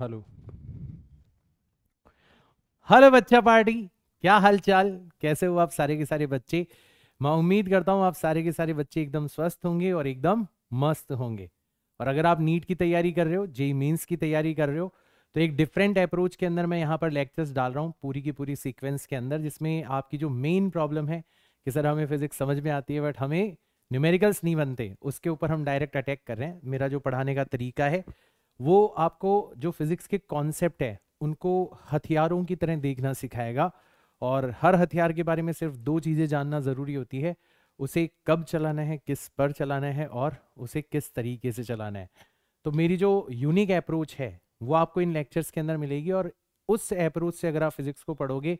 Hello hello बच्चा party क्या हालचाल कैसे हो आप सारे के सारे बच्चे मैं उम्मीद करता हूँ आप सारे के सारे बच्चे एकदम स्वस्थ होंगे और एकदम मस्त होंगे और अगर आप नीट की तैयारी कर रहे हो जेई मीन्स की तैयारी कर रहे हो तो एक डिफरेंट अप्रोच के अंदर मैं यहाँ पर लेक्चर्स डाल रहा हूँ पूरी की पूरी सीक्वेंस के अंदर जिसमें आपकी जो मेन प्रॉब्लम है कि सर हमें फिजिक्स समझ में आती है बट हमें न्यूमेरिकल्स नहीं बनते उसके ऊपर हम डायरेक्ट अटैक कर रहे हैं मेरा जो पढ़ाने का तरीका है वो आपको जो फिजिक्स के कॉन्सेप्ट है उनको हथियारों की तरह देखना सिखाएगा और हर हथियार के बारे में सिर्फ दो चीज़ें जानना ज़रूरी होती है उसे कब चलाना है किस पर चलाना है और उसे किस तरीके से चलाना है तो मेरी जो यूनिक अप्रोच है वो आपको इन लेक्चर्स के अंदर मिलेगी और उस अप्रोच से अगर आप फिजिक्स को पढ़ोगे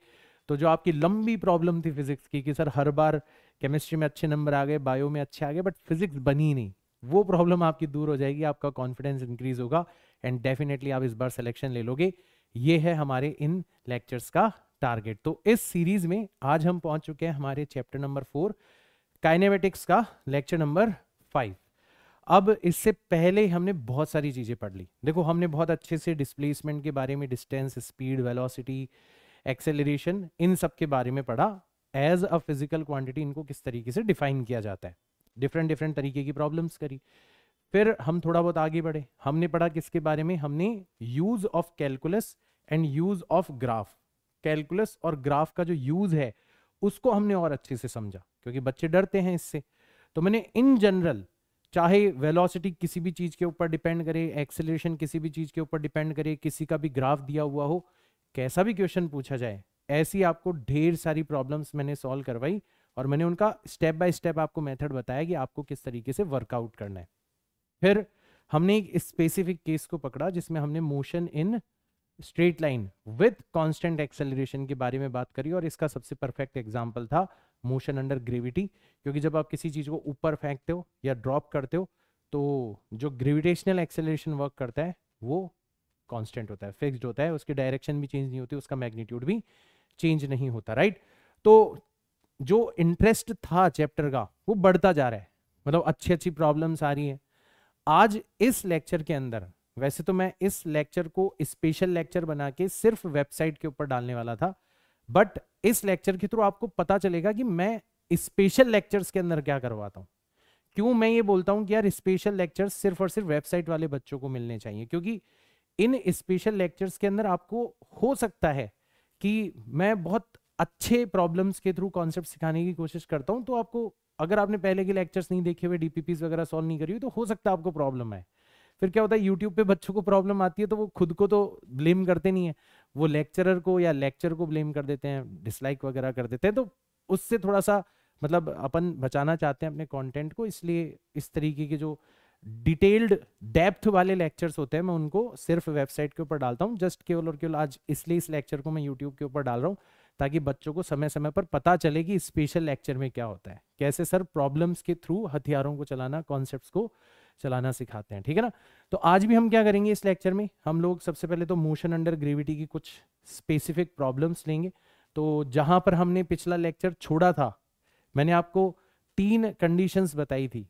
तो जो आपकी लंबी प्रॉब्लम थी फिजिक्स की कि सर हर बार केमिस्ट्री में अच्छे नंबर आ गए बायो में अच्छे आ गए बट फिजिक्स बनी नहीं वो प्रॉब्लम आपकी दूर हो जाएगी आपका कॉन्फिडेंस इंक्रीज होगा एंड डेफिनेटली आप इस बार सिलेक्शन ले लोगे ये है हमारे इन लेक्चर्स का टारगेट तो इस सीरीज में आज हम पहुंच चुके हैं हमारे चैप्टर नंबर फोर काइनेमेटिक्स का लेक्चर नंबर फाइव अब इससे पहले हमने बहुत सारी चीज़ें पढ़ ली देखो हमने बहुत अच्छे से डिस्प्लेसमेंट के बारे में डिस्टेंस स्पीड वेलोसिटी एक्सेलरेशन इन सब के बारे में पढ़ा एज अ फिजिकल क्वांटिटी इनको किस तरीके से डिफाइन किया जाता है डिफरेंट डिफरेंट तरीके की प्रॉब्लम्स करी फिर हम थोड़ा बहुत आगे बढ़े हमने पढ़ा किसके बारे में हमने use of calculus and use of graph calculus और ग्राफ का जो यूज है उसको हमने और अच्छे से समझा क्योंकि बच्चे डरते हैं इससे तो मैंने इन जनरल चाहे वेलोसिटी किसी भी चीज के ऊपर डिपेंड करे एक्सेलरेशन किसी भी चीज के ऊपर डिपेंड करे किसी का भी ग्राफ दिया हुआ हो कैसा भी क्वेश्चन पूछा जाए ऐसी आपको ढेर सारी प्रॉब्लम्स मैंने सॉल्व करवाई और मैंने उनका स्टेप बाय स्टेप आपको मेथड बताया कि आपको किस तरीके से वर्कआउट करना है फिर हमने एक स्पेसिफिक केस को पकड़ा जिसमें हमने motion in straight line with constant acceleration के बारे में बात करी और इसका सबसे परफेक्ट एग्जांपल था मोशन अंडर ग्रेविटी क्योंकि जब आप किसी चीज़ को ऊपर फेंकते हो या ड्रॉप करते हो तो जो ग्रेविटेशनल एक्सेलरेशन वर्क करता है वो कॉन्स्टेंट होता है फिक्सड होता है उसकी डायरेक्शन भी चेंज नहीं होती उसका मैग्नीट्यूड भी चेंज नहीं होता राइट तो जो इंटरेस्ट था चैप्टर का वो बढ़ता जा रहा है मतलब अच्छी अच्छी प्रॉब्लम्स आ रही हैं आज इस लेक्चर के अंदर वैसे तो मैं इस लेक्चर को स्पेशल लेक्चर बना के सिर्फ वेबसाइट के ऊपर डालने वाला था बट इस लेक्चर के थ्रू आपको पता चलेगा कि मैं स्पेशल लेक्चर्स के अंदर क्या करवाता हूँ क्यों मैं ये बोलता हूँ कि यार स्पेशल लेक्चर्स सिर्फ और सिर्फ वेबसाइट वाले बच्चों को मिलने चाहिए क्योंकि इन स्पेशल लेक्चर्स के अंदर आपको हो सकता है कि मैं बहुत अच्छे प्रॉब्लम्स के थ्रू कॉन्सेप्ट सिखाने की कोशिश करता हूँ तो आपको अगर आपने पहले के लेक्चर्स नहीं देखे हुए डीपीपीज वगैरह सॉल्व नहीं करी हुई तो हो सकता है आपको प्रॉब्लम है फिर क्या होता है यूट्यूब पे बच्चों को प्रॉब्लम आती है तो वो खुद को तो ब्लेम करते नहीं है वो लेक्चरर को या लेक्चर को ब्लेम कर देते हैं डिसलाइक वगैरह कर देते हैं तो उससे थोड़ा सा मतलब अपन बचाना चाहते हैं अपने कंटेंट को इसलिए इस तरीके के जो डिटेल्ड डेप्थ वाले लेक्चर्स होते हैं मैं उनको सिर्फ वेबसाइट के ऊपर डालता हूँ जस्ट केवल और केवल आज इसलिए इस लेक्चर को मैं यूट्यूब के ऊपर डाल रहा हूँ ताकि बच्चों को समय समय पर पता चले कि स्पेशल लेक्चर में क्या होता है कैसे सर प्रॉब्लम्स के थ्रू हथियारों को चलाना कॉन्सेप्ट को चलाना सिखाते हैं ठीक है ना तो आज भी हम क्या करेंगे इस लेक्चर में हम लोग सबसे पहले तो मोशन अंडर ग्रेविटी की कुछ स्पेसिफिक प्रॉब्लम्स लेंगे तो जहां पर हमने पिछला लेक्चर छोड़ा था मैंने आपको तीन कंडीशंस बताई थी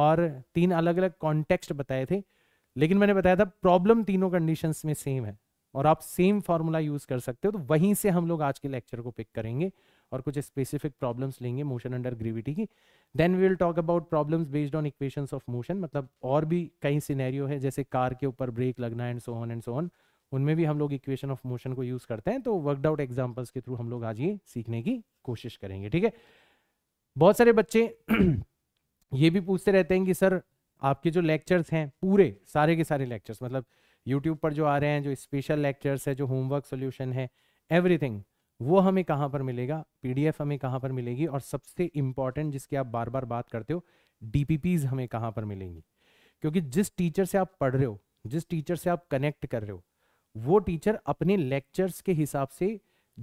और तीन अलग अलग कॉन्टेक्स्ट बताए थे लेकिन मैंने बताया था प्रॉब्लम तीनों कंडीशंस में सेम है और आप सेम फार्मूला यूज कर सकते हो तो वहीं से हम लोग आज के लेक्चर को पिक करेंगे और कुछ स्पेसिफिक प्रॉब्लम्स लेंगे मोशन अंडर ग्रेविटी की then we will talk about problems based on equations of motion मतलब और भी कई सिनेरियो है जैसे कार के ऊपर ब्रेक लगना and so on and so on उनमें भी हम लोग इक्वेशन ऑफ मोशन को यूज करते हैं तो वर्कड आउट एग्जाम्पल्स के थ्रू हम लोग आज ये सीखने की कोशिश करेंगे ठीक है बहुत सारे बच्चे ये भी पूछते रहते हैं कि सर आपके जो लेक्चर्स हैं पूरे सारे के सारे लेक्चर्स मतलब यूट्यूब पर जो आ रहे हैं जो स्पेशल लेक्चर्स है जो होमवर्क सोल्यूशन है एवरीथिंग वो हमें कहाँ पर मिलेगा पीडीएफ हमें कहाँ पर मिलेगी और सबसे इंपॉर्टेंट जिसकी आप बार बार बात करते हो डीपीपीज हमें कहाँ पर मिलेंगी क्योंकि जिस टीचर से आप पढ़ रहे हो जिस टीचर से आप कनेक्ट कर रहे हो वो टीचर अपने लेक्चर्स के हिसाब से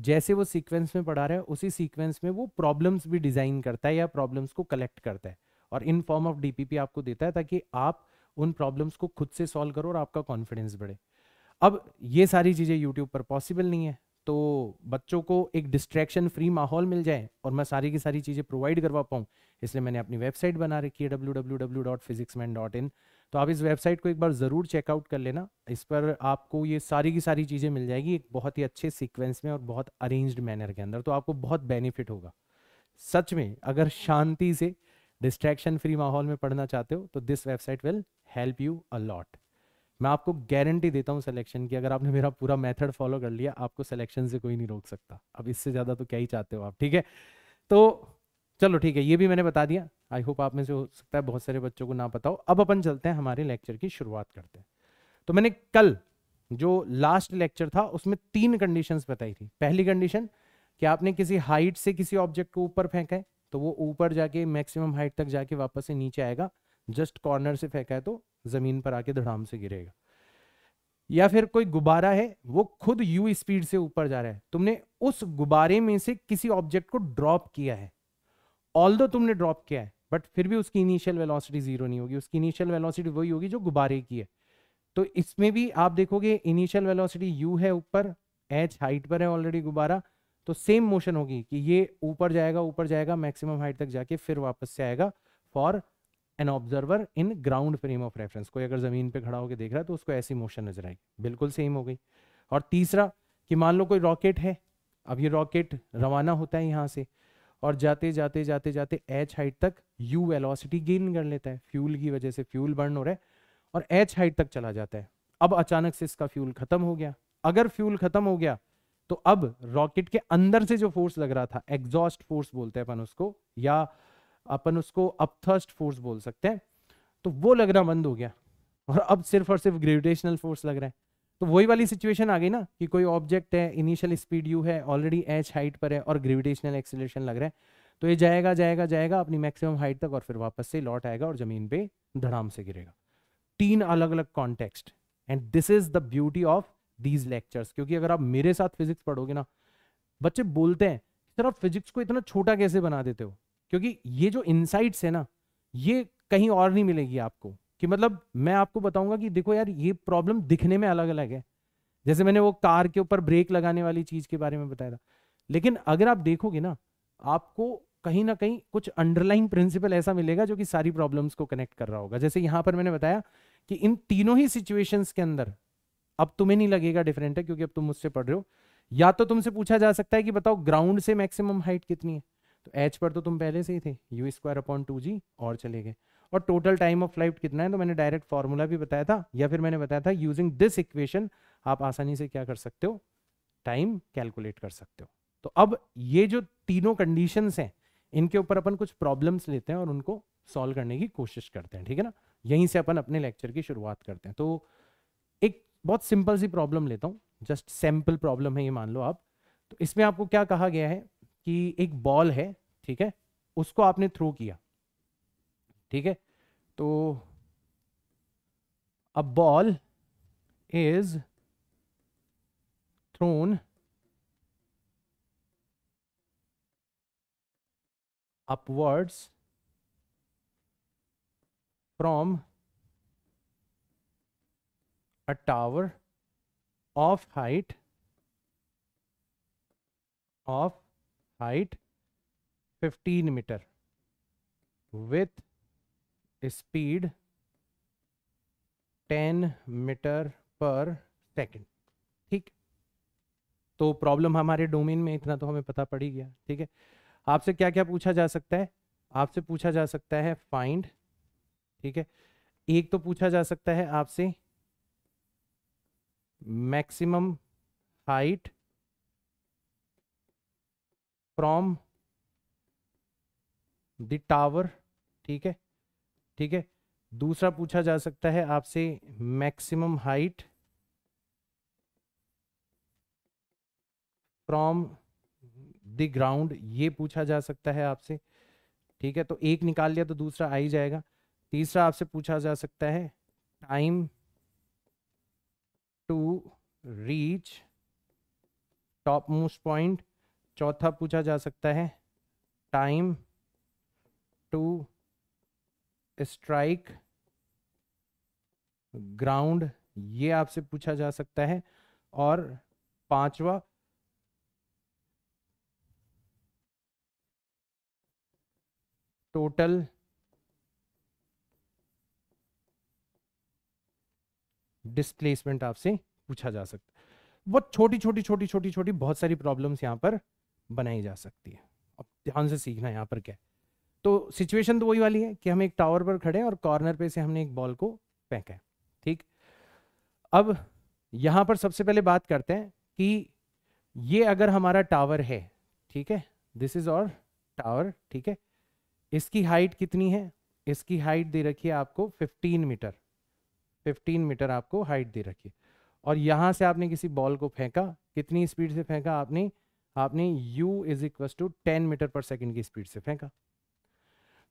जैसे वो सीक्वेंस में पढ़ा रहे हैं उसी सीक्वेंस में वो प्रॉब्लम्स भी डिजाइन करता है या प्रॉब्लम्स को कलेक्ट करता है और इन फॉर्म ऑफ डीपीपी आपको देता है ताकि आप उन प्रॉब्लम्स को खुद से सॉल्व करो और आपका कॉन्फिडेंस बढ़े अब ये सारी चीज़ें यूट्यूब पर पॉसिबल नहीं है तो बच्चों को एक डिस्ट्रैक्शन फ्री माहौल मिल जाए और मैं सारी की सारी चीज़ें प्रोवाइड करवा पाऊँ इसलिए मैंने अपनी वेबसाइट बना रखी है डब्ल्यू तो आप इस वेबसाइट को एक बार ज़रूर चेकआउट कर लेना इस पर आपको ये सारी की सारी चीज़ें मिल जाएगी एक बहुत ही अच्छे सीक्वेंस में और बहुत अरेंज्ड मैनर के अंदर तो आपको बहुत बेनिफिट होगा सच में अगर शांति से डिस्ट्रैक्शन फ्री माहौल में पढ़ना चाहते हो तो this website will help you a lot मैं आपको गारंटी देता हूँ सिलेक्शन की अगर आपने मेरा पूरा मेथड फॉलो कर लिया आपको सिलेक्शन से कोई नहीं रोक सकता अब इससे ज़्यादा तो क्या ही चाहते हो आप ठीक है तो चलो ठीक है ये भी मैंने बता दिया आई होप आप में से हो सकता है बहुत सारे बच्चों को ना बताओ अब अपन चलते हैं हमारे लेक्चर की शुरुआत करते हैं तो मैंने कल जो लास्ट लेक्चर था उसमें तीन कंडीशंस बताई थी पहली कंडीशन कि आपने किसी हाइट से किसी ऑब्जेक्ट को ऊपर फेंका है तो वो ऊपर जाके मैक्सिमम हाइट तक जाके वापस से नीचे आएगा जस्ट कॉर्नर से फेंका है तो ज़मीन पर आके धड़ाम से गिरेगा या फिर कोई गुब्बारा है वो खुद यू स्पीड से ऊपर जा रहा है तुमने उस गुब्बारे में से किसी ऑब्जेक्ट को ड्रॉप किया है ऑल तुमने ड्रॉप किया है बट फिर भी उसकी इनिशियल वेलोसिटी जीरो नहीं होगी उसकी इनिशियल वेलोसिटी वही होगी जो गुब्बारे की है तो इसमें भी आप देखोगे इनिशियल वेलोसिटी यू है ऊपर एच हाइट पर है ऑलरेडी गुब्बारा तो सेम मोशन होगी कि ये ऊपर जाएगा ऊपर जाएगा मैक्सिमम हाइट तक जाके फिर वापस से आएगा for an observer in ground frame of reference कोई अगर जमीन पे खड़ा होकर देख रहा है तो उसको ऐसी मोशन नजर आएगी बिल्कुल सेम हो गई और तीसरा कि मान लो कोई रॉकेट है अब ये रॉकेट रवाना होता है यहाँ से और जाते जाते जाते जाते एच हाइट तक यू वेलोसिटी गेन कर लेता है फ्यूल की वजह से फ्यूल बर्न हो रहा है और एच हाइट तक चला जाता है अब अचानक से इसका फ्यूल खत्म हो गया अगर फ्यूल खत्म हो गया तो अब रॉकेट के अंदर से जो फोर्स लग रहा था एग्जॉस्ट फोर्स बोलते हैं अपन उसको या अपन उसको अपथर्स्ट फोर्स बोल सकते हैं तो वो लगना बंद हो गया और अब सिर्फ और सिर्फ ग्रेविटेशनल फोर्स लग रहा है तो वही वाली सिचुएशन आ गई ना कि कोई ऑब्जेक्ट है इनिशियल स्पीड यू है ऑलरेडी एच हाइट पर है और ग्रेविटेशनल एक्सेलेशन लग रहा है तो ये जाएगा जाएगा जाएगा अपनी मैक्सिमम हाइट तक और फिर वापस से लौट आएगा और जमीन पे धड़ाम से गिरेगा तीन अलग अलग context and this is the beauty of these lectures क्योंकि अगर आप मेरे साथ फिजिक्स पढ़ोगे ना बच्चे बोलते हैं सर आप फिजिक्स को इतना छोटा कैसे बना देते हो क्योंकि ये जो इनसाइट्स है ना ये कहीं और नहीं मिलेगी आपको कि मतलब मैं आपको बताऊंगा कि देखो यार ये प्रॉब्लम दिखने में अलग अलग है जैसे मैंने वो कार के ऊपर ब्रेक लगाने वाली चीज के बारे में बताया था लेकिन अगर आप देखोगे ना आपको कहीं ना कहीं कुछ अंडरलाइन प्रिंसिपल ऐसा मिलेगा जो कि सारी प्रॉब्लम्स को कनेक्ट कर रहा होगा जैसे यहां पर मैंने बताया कि इन तीनों ही सिचुएशंस के अंदर अब तुम्हें नहीं लगेगा डिफरेंट है क्योंकि अब तुम मुझसे पढ़ रहे हो या तो तुमसे पूछा जा सकता है कि बताओ ग्राउंड से मैक्सिमम हाइट कितनी है तो एच पर तो तुम पहले से ही थे U square upon two G और चले गए और टोटल टाइम ऑफ फ्लाइट कितना है तो मैंने डायरेक्ट फॉर्मूला भी बताया था या फिर मैंने बताया था यूजिंग दिस इक्वेशन आप आसानी से क्या कर सकते हो टाइम कैलकुलेट कर सकते हो तो अब ये जो तीनों कंडीशन है इनके ऊपर अपन कुछ प्रॉब्लम्स लेते हैं और उनको सॉल्व करने की कोशिश करते हैं ठीक है ना यहीं से अपन अपने लेक्चर की शुरुआत करते हैं तो बहुत सिंपल सी प्रॉब्लम लेता हूँ जस्ट सैम्पल प्रॉब्लम है ये मान लो आप तो इसमें आपको क्या कहा गया है कि एक बॉल है ठीक है उसको आपने थ्रो किया ठीक है तो a ball is thrown upwards from a tower of height of height 15 meter with speed 10 metre पर second ठीक तो प्रॉब्लम हमारे डोमेन में इतना तो हमें पता पड़ ही गया ठीक है आपसे क्या क्या पूछा जा सकता है आपसे पूछा जा सकता है फाइंड ठीक है एक तो पूछा जा सकता है आपसे maximum height from the tower ठीक है ठीक है दूसरा पूछा जा सकता है आपसे maximum height from the ground ये पूछा जा सकता है आपसे ठीक है तो एक निकाल लिया तो दूसरा आ ही जाएगा तीसरा आपसे पूछा जा सकता है time to reach topmost point चौथा पूछा जा सकता है टाइम टू स्ट्राइक ग्राउंड ये आपसे पूछा जा सकता है और पांचवा टोटल डिस्प्लेसमेंट आपसे पूछा जा सकता है बहुत छोटी छोटी छोटी छोटी छोटी बहुत सारी प्रॉब्लम्स यहाँ पर बनाई जा सकती है अब ध्यान से सीखना यहाँ पर क्या है तो सिचुएशन तो वही वाली है कि हम एक टावर पर खड़े हैं और कॉर्नर पे से हमने एक बॉल को फेंका है ठीक अब यहाँ पर सबसे पहले बात करते हैं कि ये अगर हमारा टावर है ठीक है दिस इज और टावर ठीक है इसकी हाइट कितनी है इसकी हाइट दे रखी है आपको 15 मीटर 15 मीटर आपको हाइट दे रखी है और यहाँ से आपने किसी बॉल को फेंका कितनी स्पीड से फेंका आपने आपने u is equal to ten metre पर सेकेंड की स्पीड से फेंका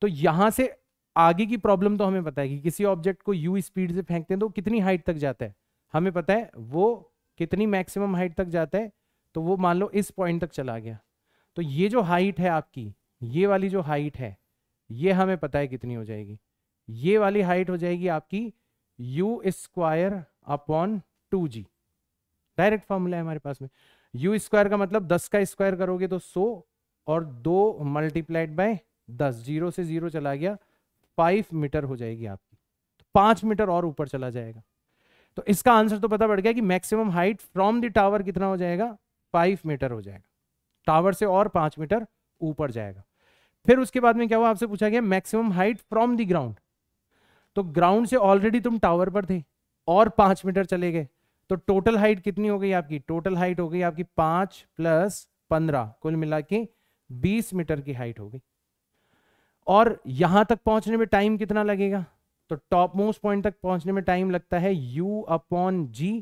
तो यहाँ से आगे की प्रॉब्लम तो हमें पता है कि किसी ऑब्जेक्ट को u स्पीड से फेंकते हैं तो कितनी हाइट तक जाता है हमें पता है वो कितनी मैक्सिमम हाइट तक जाता है तो वो मान लो इस पॉइंट तक चला गया तो ये जो हाइट है आपकी ये वाली जो हाइट है ये हमें पता है कितनी हो जाएगी ये वाली हाइट हो जाएगी आपकी u square upon two g direct formula है हमारे पास में यू स्क्वायर का मतलब दस का स्क्वायर करोगे तो सो और दो मल्टीप्लाइड बाय दस जीरो से जीरो चला गया फाइव मीटर हो जाएगी आपकी तो पांच मीटर और ऊपर चला जाएगा तो इसका आंसर तो पता पड़ गया कि maximum height from the tower कितना हो जाएगा फाइव मीटर हो जाएगा टावर से और पांच मीटर ऊपर जाएगा फिर उसके बाद में क्या हुआ आपसे पूछा गया maximum height from the ground तो ग्राउंड से ऑलरेडी तुम टावर पर थे और पांच मीटर चले गए तो टोटल हाइट कितनी हो गई आपकी टोटल हाइट हो गई आपकी पांच प्लस पंद्रह कुल मिला के बीस मीटर की हाइट हो गई और यहां तक पहुंचने में टाइम कितना लगेगा तो टॉप मोस्ट पॉइंट तक पहुंचने में टाइम लगता है u अपॉन जी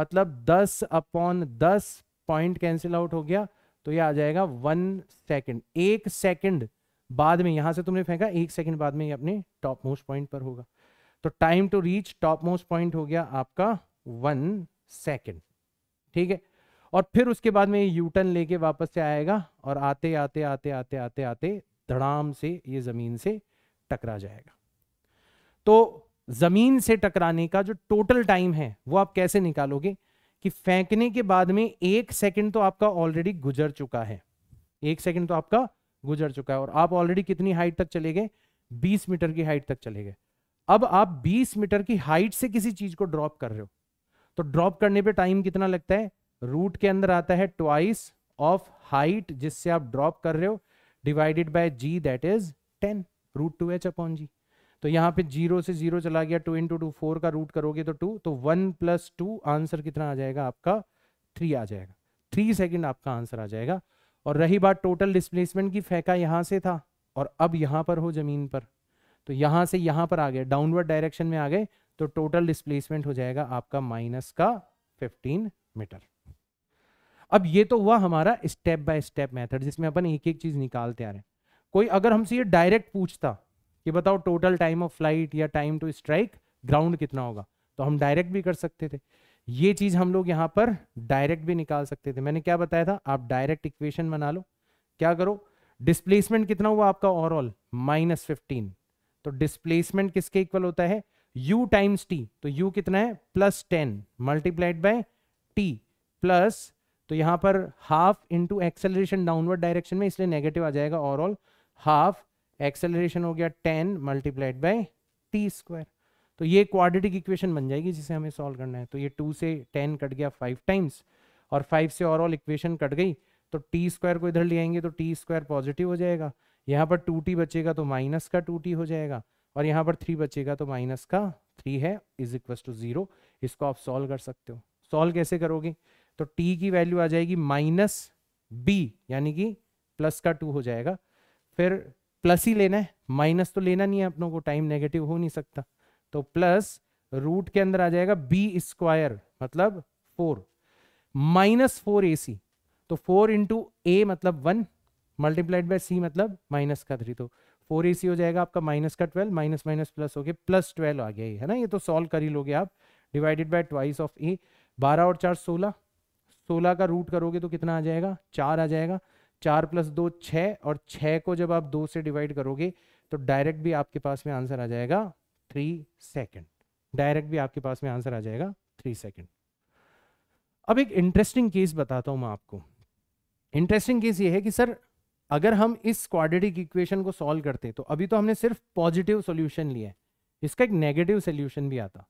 मतलब 10 अपॉन दस पॉइंट कैंसिल आउट हो गया तो ये आ जाएगा वन सेकेंड एक सेकेंड बाद में यहां से तुमने फेंका एक सेकेंड बाद में ये अपने टॉप मोस्ट पॉइंट पर होगा तो time to reach topmost point हो गया आपका वन सेकेंड ठीक है और फिर उसके बाद में ये यूटर्न लेके वापस से आएगा और आते आते आते आते आते आते धड़ाम से ये ज़मीन से टकरा जाएगा तो ज़मीन से टकराने का जो टोटल टाइम है वो आप कैसे निकालोगे कि फेंकने के बाद में एक सेकंड तो आपका ऑलरेडी गुजर चुका है एक सेकंड तो आपका गुजर चुका है और आप ऑलरेडी कितनी हाइट तक चले गए 20 मीटर की हाइट तक चले गए अब आप 20 मीटर की हाइट से किसी चीज को ड्रॉप कर रहे हो तो ड्रॉप करने पे टाइम कितना लगता है रूट के अंदर आता है ट्वाइस ऑफ हाइट जिससे आप ड्रॉप कर रहे हो divided by g that is ten root two H upon g तो यहां पे जीरो से जीरो चला गया टू इंटू टू फोर का रूट करोगे तो टू तो वन प्लस टू आंसर कितना आ जाएगा आपका थ्री आ जाएगा थ्री सेकेंड आपका आंसर आ जाएगा और रही बात टोटल डिस्प्लेसमेंट की फेंका यहाँ से था और अब यहाँ पर हो ज़मीन पर तो यहाँ से यहाँ पर आ गए डाउनवर्ड डायरेक्शन में आ गए तो टोटल डिस्प्लेसमेंट हो जाएगा आपका माइनस का 15 मीटर अब ये तो हुआ हमारा स्टेप बाय स्टेप मेथड जिसमें अपन एक एक चीज़ निकालते आ रहे हैं कोई अगर हमसे ये डायरेक्ट पूछता कि बताओ टोटल टाइम ऑफ फ्लाइट या टाइम टू स्ट्राइक ग्राउंड कितना होगा तो हम डायरेक्ट भी कर सकते थे ये चीज हम लोग यहां पर डायरेक्ट भी निकाल सकते थे मैंने क्या बताया था आप डायरेक्ट इक्वेशन बना लो क्या करो डिस्प्लेसमेंट कितना हुआ आपका ओवरऑल माइनस फिफ्टीन तो डिस्प्लेसमेंट किसके इक्वल होता है u टाइम्स t तो u कितना है plus ten multiplied by t plus तो यहां पर half into acceleration downward direction में इसलिए नेगेटिव आ जाएगा ओवरऑल हाफ एक्सेलरेशन हो गया ten multiplied by T square तो ये क्वाड्रेटिक इक्वेशन बन जाएगी जिसे हमें सॉल्व करना है तो ये टू से टेन कट गया फाइव टाइम्स और फाइव से ओवरऑल इक्वेशन कट गई तो टी स्क्वायर को इधर ले आएंगे तो टी स्क्वायर पॉजिटिव हो जाएगा यहाँ पर टू टी बचेगा तो माइनस का टू टी हो जाएगा और यहाँ पर थ्री बचेगा तो माइनस का थ्री है इज इक्वल टू जीरो इसको आप सॉल्व कर सकते हो सॉल्व कैसे करोगे तो टी की वैल्यू आ जाएगी माइनस बी यानी कि प्लस का टू हो जाएगा फिर प्लस ही लेना है माइनस तो लेना नहीं है अपनों को टाइम नेगेटिव हो नहीं सकता तो प्लस रूट के अंदर आ जाएगा बी स्क्वायर मतलब four minus four a c तो फोर इंटू ए मतलब वन मल्टीप्लाइड बाय सी मतलब माइनस का थ्री तो फोर ए सी हो जाएगा आपका माइनस का ट्वेल्व माइनस माइनस प्लस हो गया प्लस ट्वेल्व आ गया ये है ना ये तो सॉल्व कर ही लोगे आप divided by twice of a बारह और चार सोलह सोलह का रूट करोगे तो कितना आ जाएगा चार आ जाएगा चार प्लस दो छः और छः को जब आप दो से डिवाइड करोगे तो डायरेक्ट भी आपके पास में आंसर आ जाएगा थ्री सेकेंड डायरेक्ट भी आपके पास में आंसर आ जाएगा थ्री सेकेंड अब एक इंटरेस्टिंग केस बताता हूं मैं आपको इंटरेस्टिंग केस ये है कि सर अगर हम इस क्वाड्रेटिक इक्वेशन को सॉल्व करते तो अभी तो हमने सिर्फ पॉजिटिव सोल्यूशन लिया है इसका एक नेगेटिव सोल्यूशन भी आता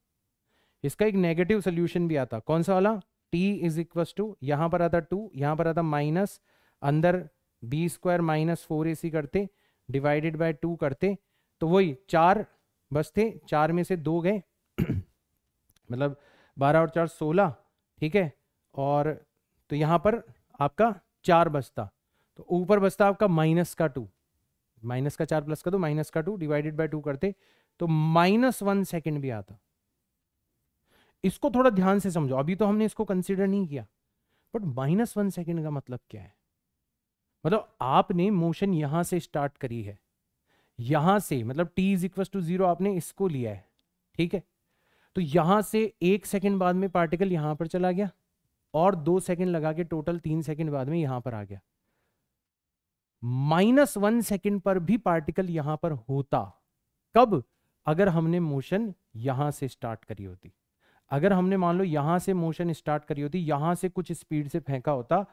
इसका एक नेगेटिव सोल्यूशन भी आता कौन सा वाला टी इज इक्वस टू यहां पर आता टू यहां पर आता माइनस अंदर b square minus four a c करते डिवाइडेड बाय टू करते तो वही चार बस थे चार में से दो गए मतलब बारह और चार सोलह ठीक है और तो यहाँ पर आपका चार बसता तो ऊपर बसता आपका माइनस का टू माइनस का चार प्लस का दो माइनस का टू डिवाइडेड बाय टू करते तो माइनस वन सेकेंड भी आता इसको थोड़ा ध्यान से समझो अभी तो हमने इसको कंसिडर नहीं किया बट माइनस वन सेकेंड का मतलब क्या है मतलब आपने मोशन यहां से स्टार्ट करी है यहां से मतलब t is equal to zero आपने इसको लिया है ठीक है तो यहां से एक सेकंड बाद में पार्टिकल यहां पर चला गया और दो सेकंड लगा के टोटल तीन सेकंड बाद में यहां पर आ गया माइनस वन सेकेंड पर भी पार्टिकल यहां पर होता कब अगर हमने मोशन यहां से स्टार्ट करी होती अगर हमने मान लो यहां से मोशन स्टार्ट करी होती यहां से कुछ स्पीड से फेंका होता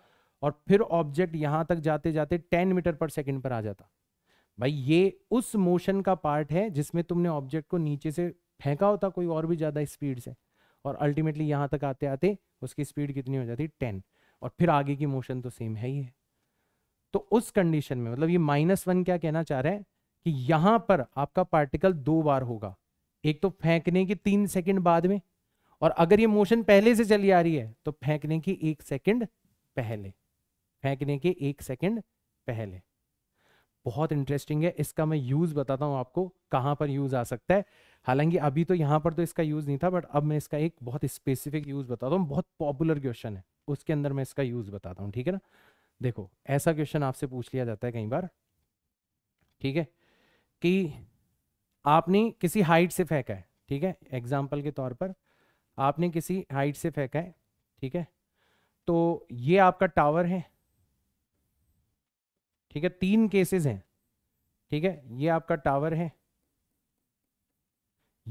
और फिर ऑब्जेक्ट यहां तक जाते जाते 10 मीटर पर सेकंड पर आ जाता भाई ये उस मोशन का पार्ट है जिसमें तुमने ऑब्जेक्ट को नीचे से फेंका होता कोई और भी ज़्यादा स्पीड से और अल्टीमेटली यहां तक आते आते उसकी स्पीड कितनी हो जाती टेन और फिर आगे की मोशन तो सेम है ही है तो उस कंडीशन में मतलब ये माइनस वन क्या कहना चाह रहा है कि यहां पर आपका पार्टिकल दो बार होगा एक तो फेंकने के तीन सेकंड बाद में और अगर ये मोशन पहले से चली आ रही है तो फेंकने की एक सेकंड पहले फेंकने के एक सेकंड पहले बहुत इंटरेस्टिंग है इसका मैं यूज़ बताता हूँ आपको कहाँ पर यूज़ आ सकता है हालांकि अभी तो यहाँ पर तो इसका यूज़ नहीं था बट अब मैं इसका एक बहुत स्पेसिफिक यूज़ बताता हूँ बहुत पॉपुलर क्वेश्चन है उसके अंदर मैं इसका यूज़ बताता हूँ ठीक है ना देखो ऐसा क्वेश्चन आपसे पूछ लिया जाता है कई बार ठीक है कि आपने किसी हाइट से फेंका है ठीक है एग्जाम्पल के तौर पर आपने किसी हाइट से फेंका है ठीक है तो ये आपका टावर है ठीक है तीन केसेस हैं ठीक है ये आपका टावर है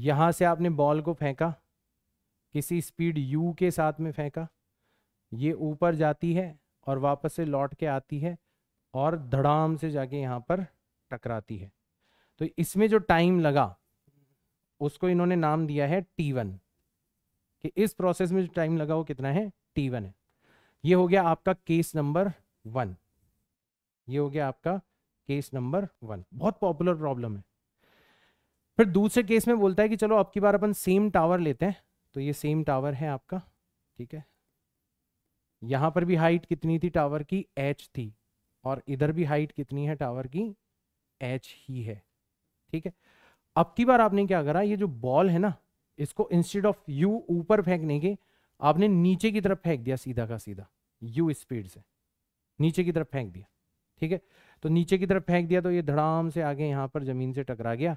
यहां से आपने बॉल को फेंका किसी स्पीड यू के साथ में फेंका ये ऊपर जाती है और वापस से लौट के आती है और धड़ाम से जाके यहां पर टकराती है तो इसमें जो टाइम लगा उसको इन्होंने नाम दिया है टी वन कि इस प्रोसेस में जो टाइम लगा वो कितना है टी वन है ये हो गया आपका केस नंबर वन ये हो गया आपका केस नंबर वन बहुत पॉपुलर प्रॉब्लम है फिर दूसरे केस में बोलता है कि चलो अब की बार अपन सेम टावर लेते हैं तो ये सेम टावर है आपका ठीक है यहां पर भी हाइट कितनी थी टावर की एच थी और इधर भी हाइट कितनी है टावर की एच ही है ठीक है अब की बार आपने क्या करा ये जो बॉल है ना इसको इंस्टेड ऑफ यू ऊपर फेंकने के आपने नीचे की तरफ फेंक दिया सीधा का सीधा यू स्पीड से नीचे की तरफ फेंक दिया ठीक है तो नीचे की तरफ फेंक दिया तो ये धड़ाम से आगे यहाँ पर ज़मीन से टकरा गया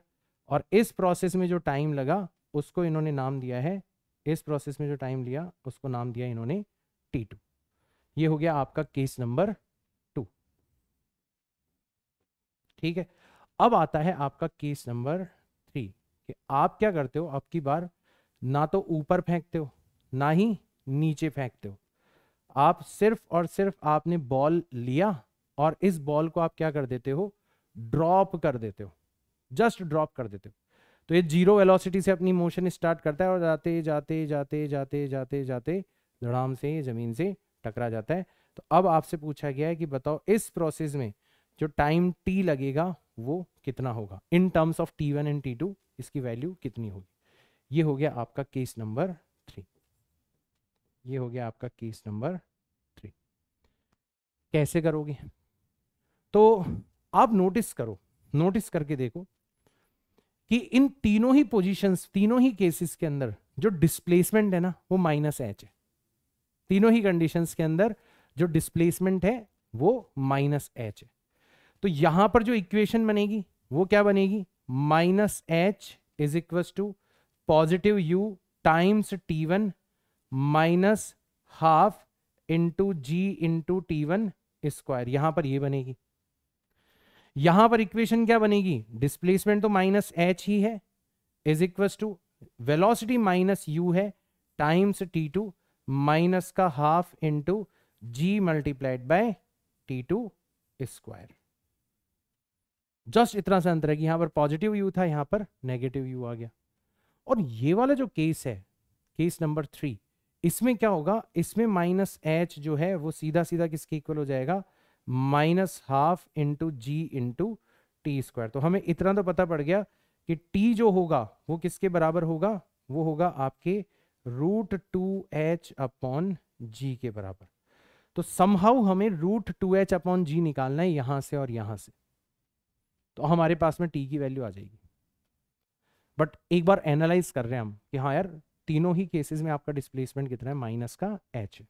और इस प्रोसेस में जो टाइम लगा उसको इन्होंने नाम दिया है इस प्रोसेस में जो टाइम लिया उसको नाम दिया इन्होंने टी टू ये हो गया आपका केस नंबर टू ठीक है अब आता है आपका केस नंबर थ्री कि आप क्या करते हो आपकी बार ना तो ऊपर फेंकते हो ना ही नीचे फेंकते हो आप सिर्फ और सिर्फ आपने बॉल लिया और इस बॉल को आप क्या कर देते हो ड्रॉप कर देते हो जस्ट ड्रॉप कर देते हो तो ये जीरो वेलोसिटी से अपनी मोशन स्टार्ट करता है और जाते जाते जाते जाते जाते जाते धड़ाम से जमीन से टकरा जाता है तो अब आपसे पूछा गया है कि बताओ इस प्रोसेस में जो टाइम टी लगेगा वो कितना होगा in terms of t one and t two इसकी वैल्यू कितनी होगी ये हो गया आपका केस नंबर थ्री ये हो गया आपका केस नंबर थ्री कैसे करोगे तो आप नोटिस करो नोटिस करके देखो कि इन तीनों ही पोजीशंस तीनों ही केसेस के अंदर जो डिस्प्लेसमेंट है ना वो माइनस एच है तीनों ही कंडीशंस के अंदर जो डिस्प्लेसमेंट है वो माइनस एच है तो यहां पर जो इक्वेशन बनेगी वो क्या बनेगी minus h is equal to positive u times T one minus half into ji into T one square यहां पर ये बनेगी यहां पर इक्वेशन क्या बनेगी डिस्प्लेसमेंट तो माइनस एच ही है is equal to velocity minus u है टाइम्स टी टू माइनस का half into ji multiplied by t two square just इतना सा अंतर है कि यहां पर पॉजिटिव यू था यहां पर नेगेटिव यू आ गया और ये वाला जो केस है केस नंबर थ्री इसमें क्या होगा इसमें माइनस एच जो है वो सीधा सीधा किसके इक्वल हो जाएगा माइनस हाफ इंटू जी इंटू टी स्क्वायर तो हमें इतना तो पता पड़ गया कि टी जो होगा वो किसके बराबर होगा वो होगा आपके रूट टू एच अपॉन जी के बराबर तो समहाउ हमें root two H upon g निकालना है यहां से और यहां से तो हमारे पास में टी की वैल्यू आ जाएगी बट एक बार एनालाइज कर रहे हैं हम कि हाँ यार तीनों ही केसेस में आपका डिस्प्लेसमेंट कितना है माइनस का एच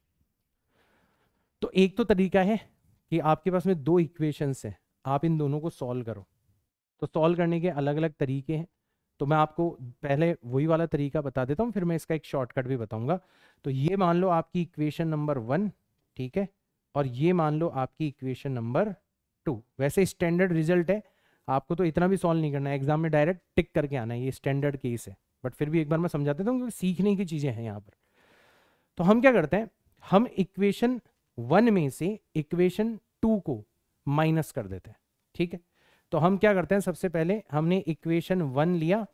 तो एक तो तरीका है कि आपके पास में दो इक्वेशंस हैं आप इन दोनों को सॉल्व करो तो सॉल्व करने के अलग अलग तरीके हैं तो मैं आपको पहले वही वाला तरीका बता देता हूँ फिर मैं इसका एक शॉर्टकट भी बताऊंगा तो ये मान लो आपकी इक्वेशन नंबर वन ठीक है और ये मान लो आपकी इक्वेशन नंबर टू वैसे स्टैंडर्ड रिजल्ट है आपको तो इतना भी सॉल्व नहीं करना है एग्जाम में डायरेक्ट टिक करके आना है ये स्टैंडर्ड केस है बट फिर भी एक बार मैं समझा देता हूँ क्योंकि सीखने की चीज़ें हैं यहाँ पर तो हम क्या करते हैं हम इक्वेशन वन में से इक्वेशन टू को माइनस कर देते हैं ठीक है तो हम क्या करते हैं सबसे पहले हमने इक्वेशन वन लिया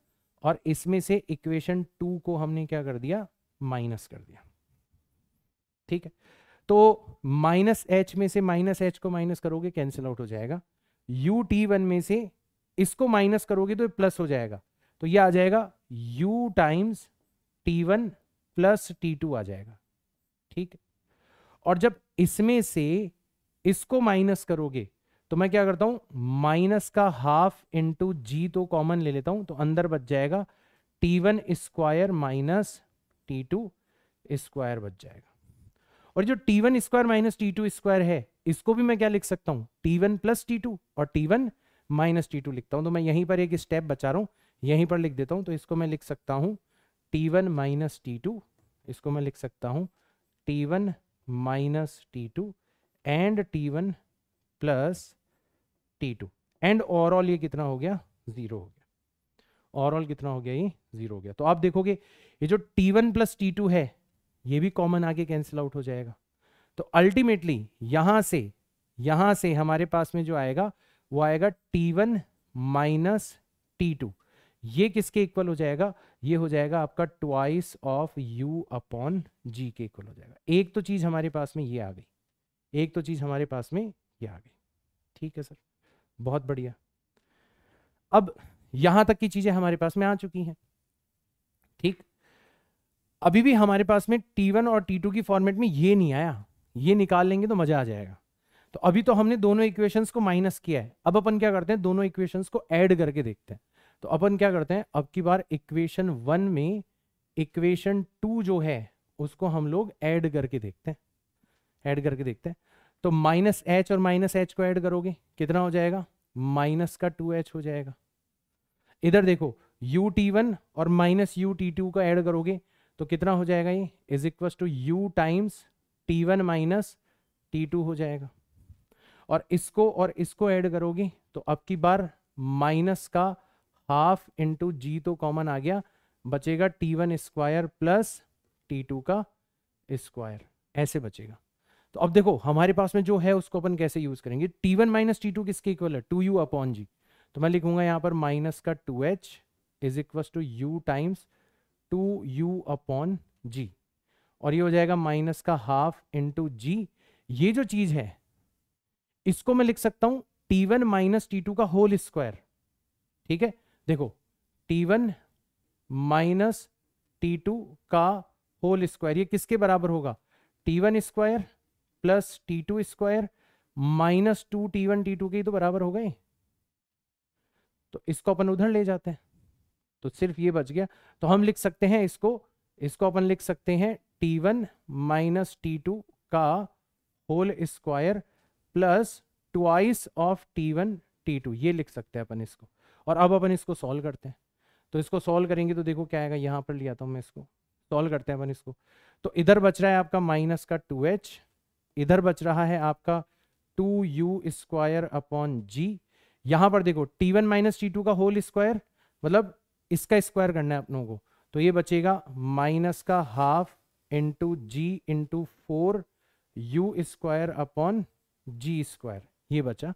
और इसमें से इक्वेशन टू को हमने क्या कर दिया माइनस कर दिया ठीक है तो माइनस एच में से माइनस एच को माइनस करोगे कैंसिल आउट हो जाएगा यू टी वन में से इसको माइनस करोगे तो प्लस हो जाएगा तो ये आ जाएगा u times T one plus t two आ जाएगा ठीक और जब इसमें से इसको माइनस करोगे तो मैं क्या करता हूं माइनस का हाफ इंटू जी तो कॉमन ले लेता हूं तो अंदर बच जाएगा t one square minus t two square बच जाएगा और जो t one square minus t two square है इसको भी मैं क्या लिख सकता हूं t one plus t two और t one minus t two लिखता हूं तो मैं यहीं पर एक स्टेप बचा रहा हूं यहीं पर लिख देता हूं तो इसको मैं लिख सकता हूं t one minus t two इसको मैं लिख सकता हूं t one minus t2 and t1 plus t two and overall ये कितना हो गया जीरो हो गया ओवरऑल कितना हो गया ये जीरो हो गया तो आप देखोगे ये जो t one plus t two है ये भी कॉमन आगे कैंसिल आउट हो जाएगा तो अल्टीमेटली यहां से यहां से हमारे पास में जो आएगा वो आएगा t one minus t two ये किसके इक्वल हो जाएगा ये हो जाएगा आपका ट्वाइस ऑफ यू अपॉन जी के इक्वल हो जाएगा एक तो चीज़ हमारे पास में ये आ गई एक तो चीज़ हमारे पास में ये आ गई ठीक है सर बहुत बढ़िया अब यहां तक की चीज़ें हमारे पास में आ चुकी हैं ठीक अभी भी हमारे पास में T1 और T2 की फॉर्मेट में ये नहीं आया ये निकाल लेंगे तो मज़ा आ जाएगा तो अभी तो हमने दोनों इक्वेशंस को माइनस किया है अब अपन क्या करते हैं दोनों इक्वेशंस को ऐड करके देखते हैं तो अपन क्या करते हैं अब की बार इक्वेशन वन में इक्वेशन टू जो है उसको हम लोग ऐड करके देखते हैं ऐड करके देखते हैं तो माइनस एच और माइनस एच को ऐड करोगे कितना हो जाएगा माइनस का टू एच हो जाएगा इधर देखो यू टी वन और माइनस यू टी टू का ऐड करोगे तो कितना हो जाएगा ये is equal to u times T one minus t two हो जाएगा और इसको और इसको ऐड करोगे तो अब की बार माइनस का हाफ इंटू जी तो कॉमन आ गया बचेगा T one square plus t two का स्क्वायर ऐसे बचेगा तो अब देखो हमारे पास में जो है उसको अपन कैसे यूज करेंगे t one minus t two किसके इक्वल है टू यू अपॉन जी तो मैं लिखूंगा यहाँ पर माइनस का two h is equal to u times two u upon g और ये हो जाएगा माइनस का हाफ इंटू जी ये जो चीज है इसको मैं लिख सकता हूं t one minus t two का होल स्क्वायर ठीक है देखो t one minus t two का होल स्क्वायर ये किसके बराबर होगा t one square plus t two square minus two t one T two के तो बराबर हो गए तो इसको अपन उधर ले जाते हैं तो सिर्फ ये बच गया तो हम लिख सकते हैं इसको इसको अपन लिख सकते हैं t one minus t two का whole square plus twice of t one T two ये लिख सकते हैं अपन इसको और अब अपन इसको सॉल्व करते हैं तो इसको सॉल्व करेंगे तो देखो क्या आएगा यहाँ पर लिया था मैं इसको सॉल्व करते हैं अपन इसको तो इधर बच रहा है आपका माइनस का टू एच इधर बच रहा है आपका two u square upon g यहाँ पर देखो t one minus t two का होल स्क्वायर मतलब इसका स्क्वायर करना है अपनों को तो ये बचेगा माइनस का half into ji into four you square upon g square ये बचा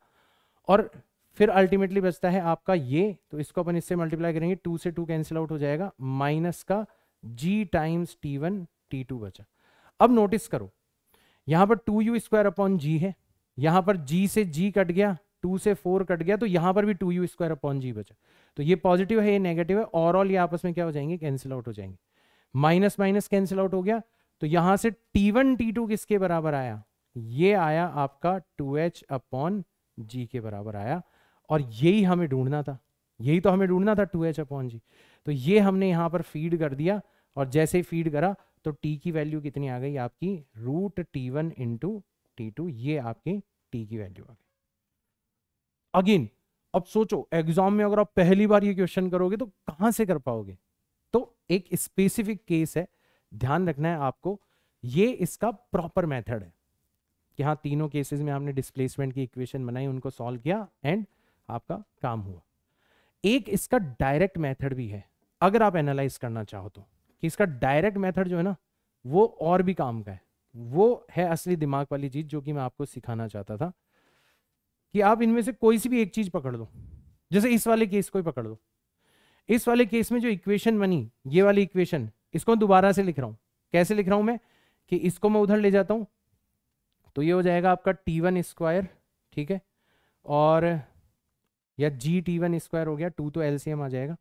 और फिर अल्टीमेटली बचता है आपका ये तो इसको अपन इससे मल्टीप्लाई करेंगे टू से टू कैंसिल आउट हो जाएगा माइनस का g times T one T two बचा अब नोटिस करो यहां पर two u square upon g है यहां पर जी से जी कट गया टू से फोर कट गया तो यहां पर भी two u square upon g बचा तो ये पॉजिटिव है ये नेगेटिव है ओवरऑल ये आपस में क्या हो जाएंगे कैंसिल आउट हो जाएंगे माइनस माइनस कैंसिल आउट हो गया तो यहां से टी वन टी टू किसके बराबर आया ये आया आपका टू एच अपॉन जी के बराबर आया और यही हमें ढूंढना था यही तो हमें ढूंढना था टू एच अपॉन जी तो ये हमने यहाँ पर फीड कर दिया और जैसे ही फीड करा तो टी की वैल्यू कितनी आ गई आपकी root t one into t two ये आपकी टी की वैल्यू आ गई अगेन अब सोचो एग्जाम में अगर आप पहली बार ये क्वेश्चन करोगे तो कहां से कर पाओगे तो एक स्पेसिफिक केस है ध्यान रखना है आपको ये इसका प्रॉपर मेथड है कि हाँ तीनों केसेस में हमने डिस्प्लेसमेंट की इक्वेशन बनाई उनको सॉल्व किया एंड आपका काम हुआ एक इसका डायरेक्ट मेथड भी है अगर आप एनालाइज करना चाहो तो कि इसका डायरेक्ट मेथड जो है ना वो और भी काम का है वो है असली दिमाग वाली चीज जो कि मैं आपको सिखाना चाहता था कि आप इनमें से कोई सी भी एक चीज पकड़ दो जैसे इस वाले केस को ही पकड़ दो इस वाले केस में जो इक्वेशन बनी ये वाली इक्वेशन इसको दोबारा से लिख रहा हूं कैसे लिख रहा हूं मैं कि इसको मैं उधर ले जाता हूं तो ये हो जाएगा आपका टी वन स्क्वायर ठीक है और या जी टी वन स्क्वायर हो गया टू तो एलसीएम आ जाएगा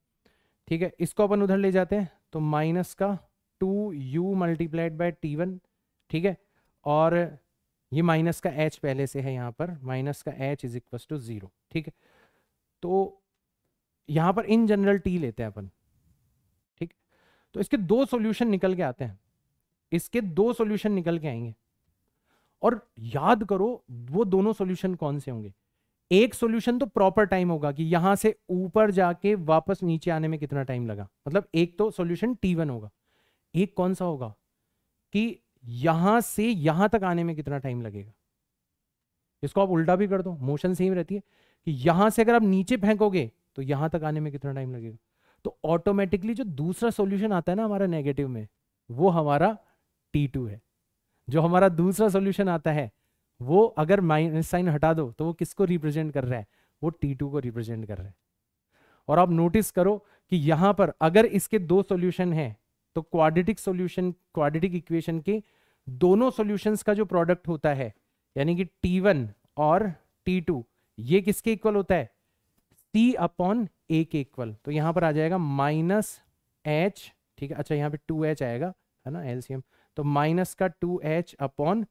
ठीक है इसको अपन उधर ले जाते हैं तो माइनस का two u multiplied by T one ठीक है और ये माइनस का एच पहले से है यहाँ पर माइनस का h is equal to zero ठीक है तो यहाँ पर इन जनरल टी लेते हैं अपन ठीक तो इसके दो सॉल्यूशन निकल के आते हैं इसके दो सॉल्यूशन निकल के आएंगे और याद करो वो दोनों सॉल्यूशन कौन से होंगे एक सॉल्यूशन तो प्रॉपर टाइम होगा कि यहां से ऊपर जाके वापस नीचे आने में कितना टाइम लगा मतलब एक तो सॉल्यूशन टी वन होगा एक कौन सा होगा कि यहां से यहां तक आने में कितना टाइम लगेगा इसको आप उल्टा भी कर दो मोशन सेम रहती है कि यहां से अगर आप नीचे फेंकोगे तो यहां तक आने में कितना टाइम लगेगा तो ऑटोमेटिकली जो दूसरा सोल्यूशन आता है ना हमारा नेगेटिव में वो हमारा टी टू है जो हमारा दूसरा सोल्यूशन आता है वो अगर माइनस साइन हटा दो तो वो किसको रिप्रेजेंट कर रहा है वो टी को रिप्रेजेंट कर रहा है और आप नोटिस करो कि यहां पर अगर इसके दो सॉल्यूशन हैं तो क्वाड्रेटिक सॉल्यूशन क्वाड्रेटिक इक्वेशन के दोनों सॉल्यूशंस का जो प्रोडक्ट होता है यानी कि T1 और T2 ये किसके इक्वल होता है C अपॉन A के इक्वल तो यहां पर आ जाएगा माइनस एच ठीक है अच्छा यहाँ पे टू एच आएगा है ना एलसीएम तो माइनस का टू एच अपॉन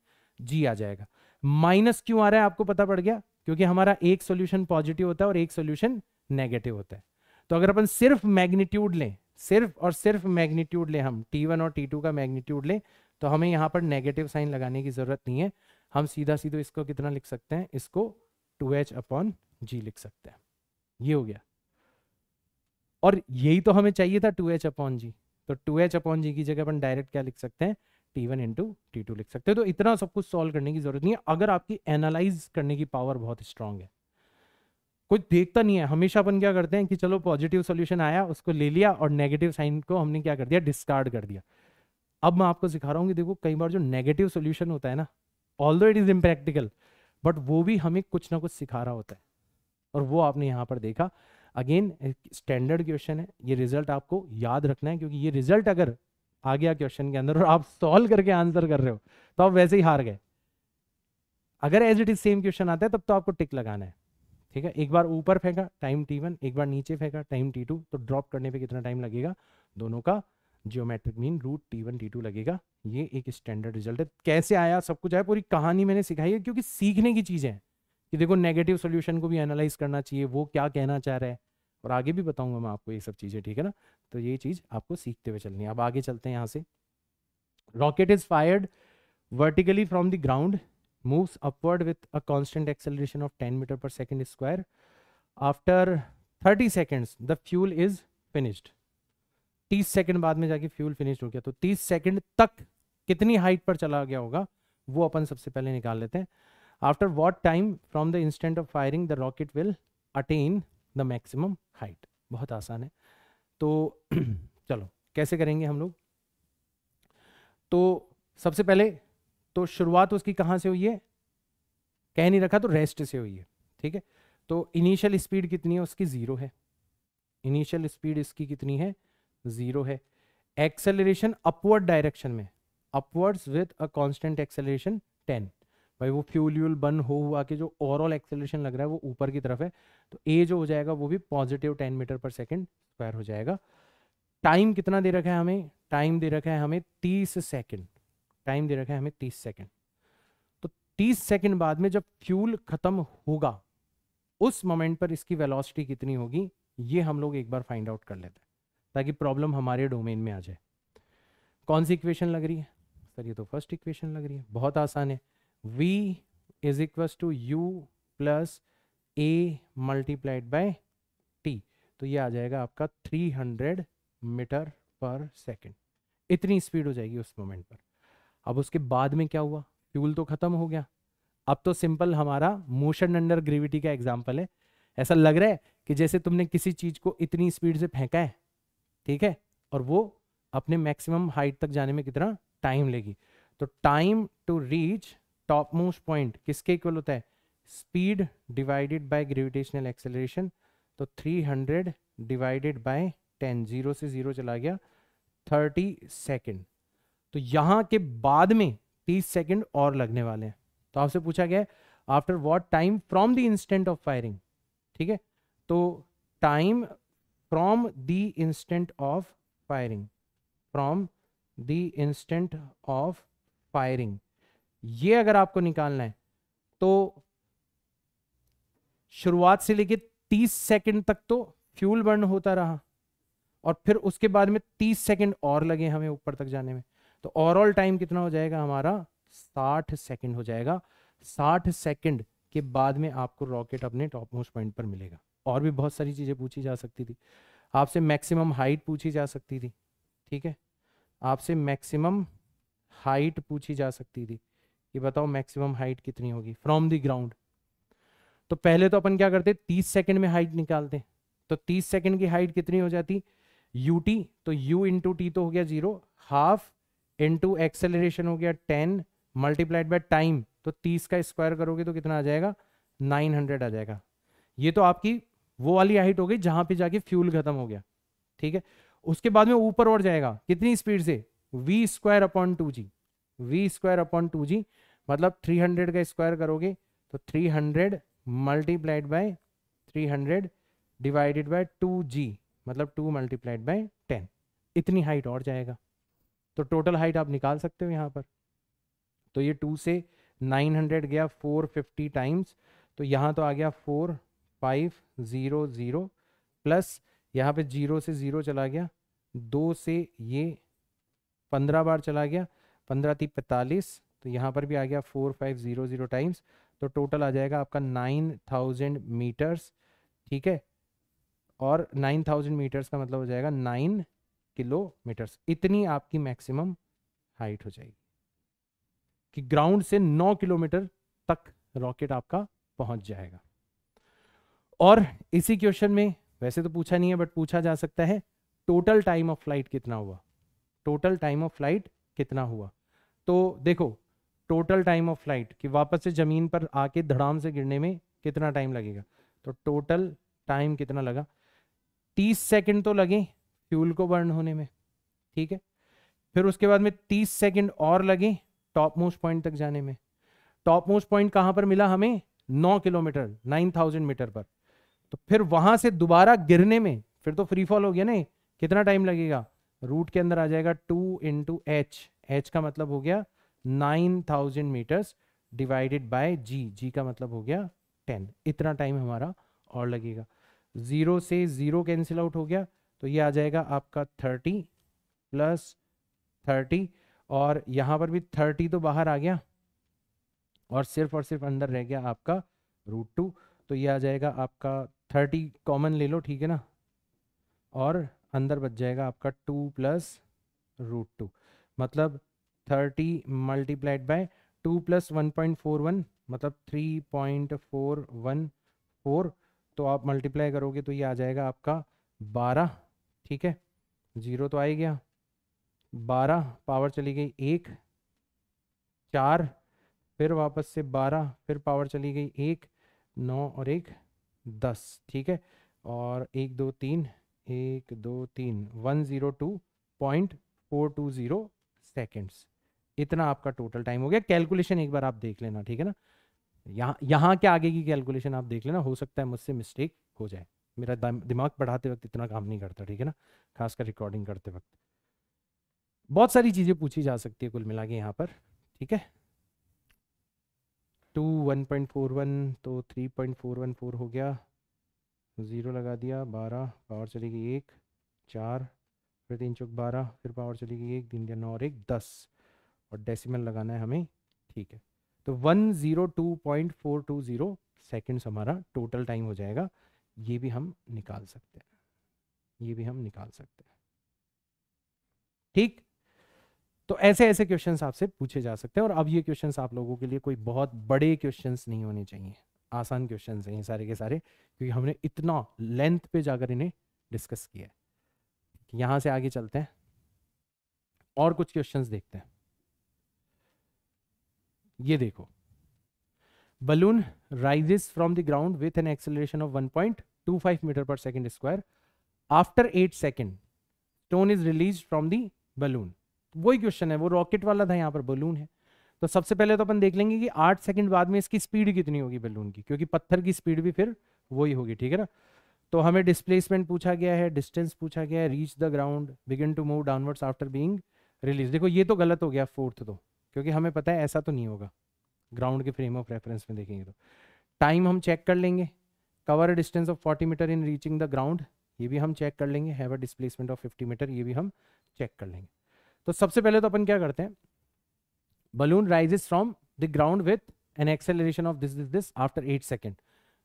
जी आ जाएगा माइनस क्यों आ रहा है आपको पता पड़ गया क्योंकि हमारा एक सोल्यूशन पॉजिटिव होता है और एक सोल्यूशन नेगेटिव होता है तो अगर अपन सिर्फ मैग्नीट्यूड लें सिर्फ और सिर्फ मैग्नीट्यूड लें हम T1 और T2 का मैग्नीट्यूड लें तो हमें यहाँ पर नेगेटिव साइन लगाने की जरूरत नहीं है हम सीधा सीधे इसको कितना लिख सकते हैं इसको टू एच अपॉन जी लिख सकते हैं ये हो गया और यही तो हमें चाहिए था टू एच अपॉन जी तो टू एच अपॉन जी की जगह अपन डायरेक्ट क्या लिख सकते हैं t one into t two लिख सकते हो तो इतना सब कुछ सॉल्व करने की जरूरत नहीं है अगर आपकी एनालाइज करने की पावर बहुत स्ट्रांग है कुछ देखता नहीं है हमेशा अपन क्या करते हैं कि चलो पॉजिटिव सोल्यूशन आया उसको ले लिया और नेगेटिव साइन को हमने क्या कर दिया डिस्कार्ड कर दिया अब मैं आपको सिखा रहा हूँ कि देखो कई बार जो नेगेटिव सोल्यूशन होता है ना all it is impractical but वो भी हमें कुछ ना कुछ सिखा रहा होता है और वो आपने यहाँ पर देखा अगेन स्टैंडर्ड क्वेश्चन है ये रिजल्ट आपको याद रखना है क्योंकि ये रिजल्ट अगर आ गया क्वेश्चन के अंदर और आप सॉल्व करके आंसर कर रहे हो तो आप वैसे ही हार गए अगर as it is same question आता है तब तो आपको टिक लगाना है ठीक है एक बार ऊपर फेंका टाइम टी वन एक बार नीचे फेंका टाइम टी टू तो ड्रॉप करने पे कितना टाइम लगेगा दोनों का geometric mean root t one T two लगेगा ये एक स्टैंडर्ड रिजल्ट है कैसे आया सब कुछ आया पूरी कहानी मैंने सिखाई है क्योंकि सीखने की चीज़ें हैं कि देखो नेगेटिव सोल्यूशन को भी एनालाइज करना चाहिए वो क्या कहना चाह रहा है और आगे भी बताऊंगा मैं आपको ये सब चीज़ें ठीक है ना तो ये चीज़ आपको सीखते हुए चलनी है अब आगे चलते हैं यहाँ से rocket is fired vertically from the ground moves upward with a constant acceleration of 10 metre पर second square after 30 seconds the fuel is finished 30 second बाद में जाके फ्यूल फिनिश्ड हो गया तो 30 सेकेंड तक कितनी हाइट पर चला गया होगा वो अपन सबसे पहले निकाल लेते हैं after what time from the instant of firing the rocket will attain the maximum height बहुत आसान है तो चलो कैसे करेंगे हम लोग तो सबसे पहले तो शुरुआत उसकी कहां से हुई है कह नहीं रखा तो रेस्ट से हुई है ठीक है तो इनिशियल स्पीड कितनी है उसकी ज़ीरो है इनिशियल स्पीड इसकी कितनी है ज़ीरो है एक्सेलरेशन अपवर्ड डायरेक्शन में upwards with a constant acceleration ten भाई वो फ्यूल व्यूल बर्न हो हुआ के जो ओवरऑल एक्सेलरेशन लग रहा है वो ऊपर की तरफ है तो ए जो हो जाएगा वो भी पॉजिटिव टेन मीटर पर सेकेंड स्क्वायर हो जाएगा टाइम कितना दे रखा है हमें टाइम दे रखा है हमें तीस सेकेंड टाइम दे रखा है हमें तीस सेकेंड तो तीस सेकेंड बाद में जब फ्यूल खत्म होगा उस मोमेंट पर इसकी वेलोसिटी कितनी होगी ये हम लोग एक बार फाइंड आउट कर लेते हैं ताकि प्रॉब्लम हमारे डोमेन में आ जाए कौन सी इक्वेशन लग रही है सर ये तो फर्स्ट इक्वेशन लग रही है बहुत आसान है v is equals to u plus a multiplied by t तो ये आ जाएगा आपका 300 मीटर पर सेकेंड इतनी स्पीड हो जाएगी उस मोमेंट पर अब उसके बाद में क्या हुआ फ्यूल तो खत्म हो गया अब तो सिंपल हमारा मोशन अंडर ग्रेविटी का एग्जाम्पल है ऐसा लग रहा है कि जैसे तुमने किसी चीज को इतनी स्पीड से फेंका है ठीक है और वो अपने मैक्सिमम हाइट तक जाने में कितना टाइम लेगी तो time to reach topmost point किसके इक्वल होता है speed divided by gravitational acceleration तो 300 डिवाइडेड बाय 10 जीरो से जीरो चला गया 30 सेकंड तो यहां के बाद में 30 सेकंड और लगने वाले हैं तो आपसे पूछा गया after what time from the instant of firing ठीक है तो time from the instant of firing from the instant of firing ये अगर आपको निकालना है तो शुरुआत से लेके 30 सेकंड तक तो फ्यूल बर्न होता रहा और फिर उसके बाद में 30 सेकंड और लगे हमें ऊपर तक जाने में तो ओवरऑल टाइम कितना हो जाएगा हमारा 60 सेकंड हो जाएगा 60 सेकंड के बाद में आपको रॉकेट अपने टॉप मोस्ट पॉइंट पर मिलेगा और भी बहुत सारी चीज़ें पूछी जा सकती थी आपसे मैक्सिमम हाइट पूछी जा सकती थी ठीक है आपसे मैक्सिमम हाइट पूछी जा सकती थी कि बताओ मैक्सिमम हाइट कितनी होगी फ्रॉम दी ग्राउंड तो पहले तो अपन क्या करते तीस सेकेंड में हाइट निकालते तो तीस सेकेंड की हाइट कितनी हो जाती यू टी तो यू इंटू टी तो हो गया जीरो हाफ इंटू एक्सेलरेशन हो गया टेन मल्टीप्लाइड बाय टाइम तो तीस का स्क्वायर करोगे तो कितना आ जाएगा नाइन हंड्रेड आ जाएगा ये तो आपकी वो वाली हाइट हो गई जहां पे जाके फ्यूल खत्म हो गया ठीक है उसके बाद में ऊपर और जाएगा कितनी स्पीड से v square upon two g v square upon two जी मतलब थ्री हंड्रेड का स्क्वायर करोगे तो three hundred multiplied by three hundred divided by two जी मतलब टू मल्टीप्लाइड बाई टेन इतनी हाइट और जाएगा तो टोटल हाइट आप निकाल सकते हो यहाँ पर तो ये टू से नाइन हंड्रेड गया फोर फिफ्टी टाइम्स तो यहाँ तो आ गया four five zero zero plus यहाँ पे जीरो से ज़ीरो चला गया दो से ये पंद्रह बार चला गया पंद्रह थी पैंतालीस तो यहाँ पर भी आ गया four five zero zero times तो टोटल आ जाएगा आपका नाइन थाउजेंड मीटर्स ठीक है और नाइन थाउजेंड मीटर्स का मतलब हो जाएगा नाइन किलोमीटर्स इतनी आपकी मैक्सिमम हाइट हो जाएगी कि ग्राउंड से नौ किलोमीटर तक रॉकेट आपका पहुंच जाएगा और इसी क्वेश्चन में वैसे तो पूछा नहीं है बट पूछा जा सकता है टोटल टाइम ऑफ फ्लाइट कितना हुआ टोटल टाइम ऑफ फ्लाइट कितना हुआ तो देखो टोटल टाइम ऑफ फ्लाइट कि वापस से ज़मीन पर आके धड़ाम से गिरने में कितना टाइम लगेगा तो टोटल टाइम कितना लगा तीस सेकेंड तो लगे फ्यूल को बर्न होने में ठीक है फिर उसके बाद में तीस सेकेंड और लगे टॉप मोस्ट पॉइंट तक जाने में टॉप मोस्ट पॉइंट कहां पर मिला हमें नौ किलोमीटर नाइन थाउजेंड मीटर पर तो फिर वहां से दोबारा गिरने में फिर तो फ्री फॉल हो गया ना कितना टाइम लगेगा रूट के अंदर आ जाएगा टू इंटू एच एच का मतलब हो गया nine thousand metres divided by g g का मतलब हो गया टेन इतना टाइम हमारा और लगेगा ज़ीरो से ज़ीरो कैंसिल आउट हो गया तो ये आ जाएगा आपका थर्टी प्लस थर्टी और यहाँ पर भी थर्टी तो बाहर आ गया और सिर्फ और सिर्फ अंदर रह गया आपका रूट टू तो ये आ जाएगा आपका थर्टी कॉमन ले लो ठीक है ना और अंदर बच जाएगा आपका टू प्लस रूट टू मतलब thirty multiplied by two plus one point four one मतलब three point four one four तो आप मल्टीप्लाई करोगे तो ये आ जाएगा आपका बारह ठीक है जीरो तो आ ही गया बारह पावर चली गई एक चार फिर वापस से बारह फिर पावर चली गई एक नौ और एक दस ठीक है और एक दो तीन एक दो तीन one zero two point four two zero seconds इतना आपका टोटल टाइम हो गया कैलकुलेशन एक बार आप देख लेना ठीक है ना यहाँ यहाँ के आगे की कैलकुलेशन आप देख लेना हो सकता है मुझसे मिस्टेक हो जाए मेरा दिमाग पढ़ाते वक्त इतना काम नहीं करता ठीक है ना खासकर रिकॉर्डिंग करते वक्त बहुत सारी चीज़ें पूछी जा सकती है कुल मिला के यहाँ पर ठीक है two one point four one तो three point four one four हो गया ज़ीरो लगा दिया बारह पावर चलेगी गई एक चार फिर तीन चौक बारह फिर पावर चली गई एक तीन दिन और एक दस और डेसिमल लगाना है हमें ठीक है तो one zero two point four two zero seconds हमारा टोटल टाइम हो जाएगा ये भी हम निकाल सकते हैं ये भी हम निकाल सकते हैं ठीक तो ऐसे ऐसे क्वेश्चन आपसे पूछे जा सकते हैं और अब ये क्वेश्चन आप लोगों के लिए कोई बहुत बड़े क्वेश्चन नहीं होने चाहिए आसान क्वेश्चन हैं ये सारे के सारे क्योंकि हमने इतना लेंथ पे जाकर इन्हें डिस्कस किया है यहां से आगे चलते हैं और कुछ क्वेश्चंस देखते हैं ये देखो balloon rises from the ground with an acceleration of 1.25 metre पर second square after 8 second stone is release from the balloon वही क्वेश्चन है वो रॉकेट वाला था यहां पर बलून है तो सबसे पहले तो अपन देख लेंगे कि आठ सेकंड बाद में इसकी स्पीड कितनी होगी बलून की क्योंकि पत्थर की स्पीड भी फिर वही होगी ठीक है ना तो हमें डिस्प्लेसमेंट पूछा गया है डिस्टेंस पूछा गया है reach the ground begin to move downwards after being release देखो ये तो गलत हो गया फोर्थ तो क्योंकि हमें पता है ऐसा तो नहीं होगा ग्राउंड के फ्रेम ऑफ रेफरेंस में देखेंगे तो टाइम हम चेक कर लेंगे cover distance of forty metre in reaching the ground ये भी हम चेक कर लेंगे have a displacement of fifty metre ये भी हम चेक कर लेंगे तो सबसे पहले तो अपन क्या करते हैं balloon rises from the ground with an acceleration of this this this after eight second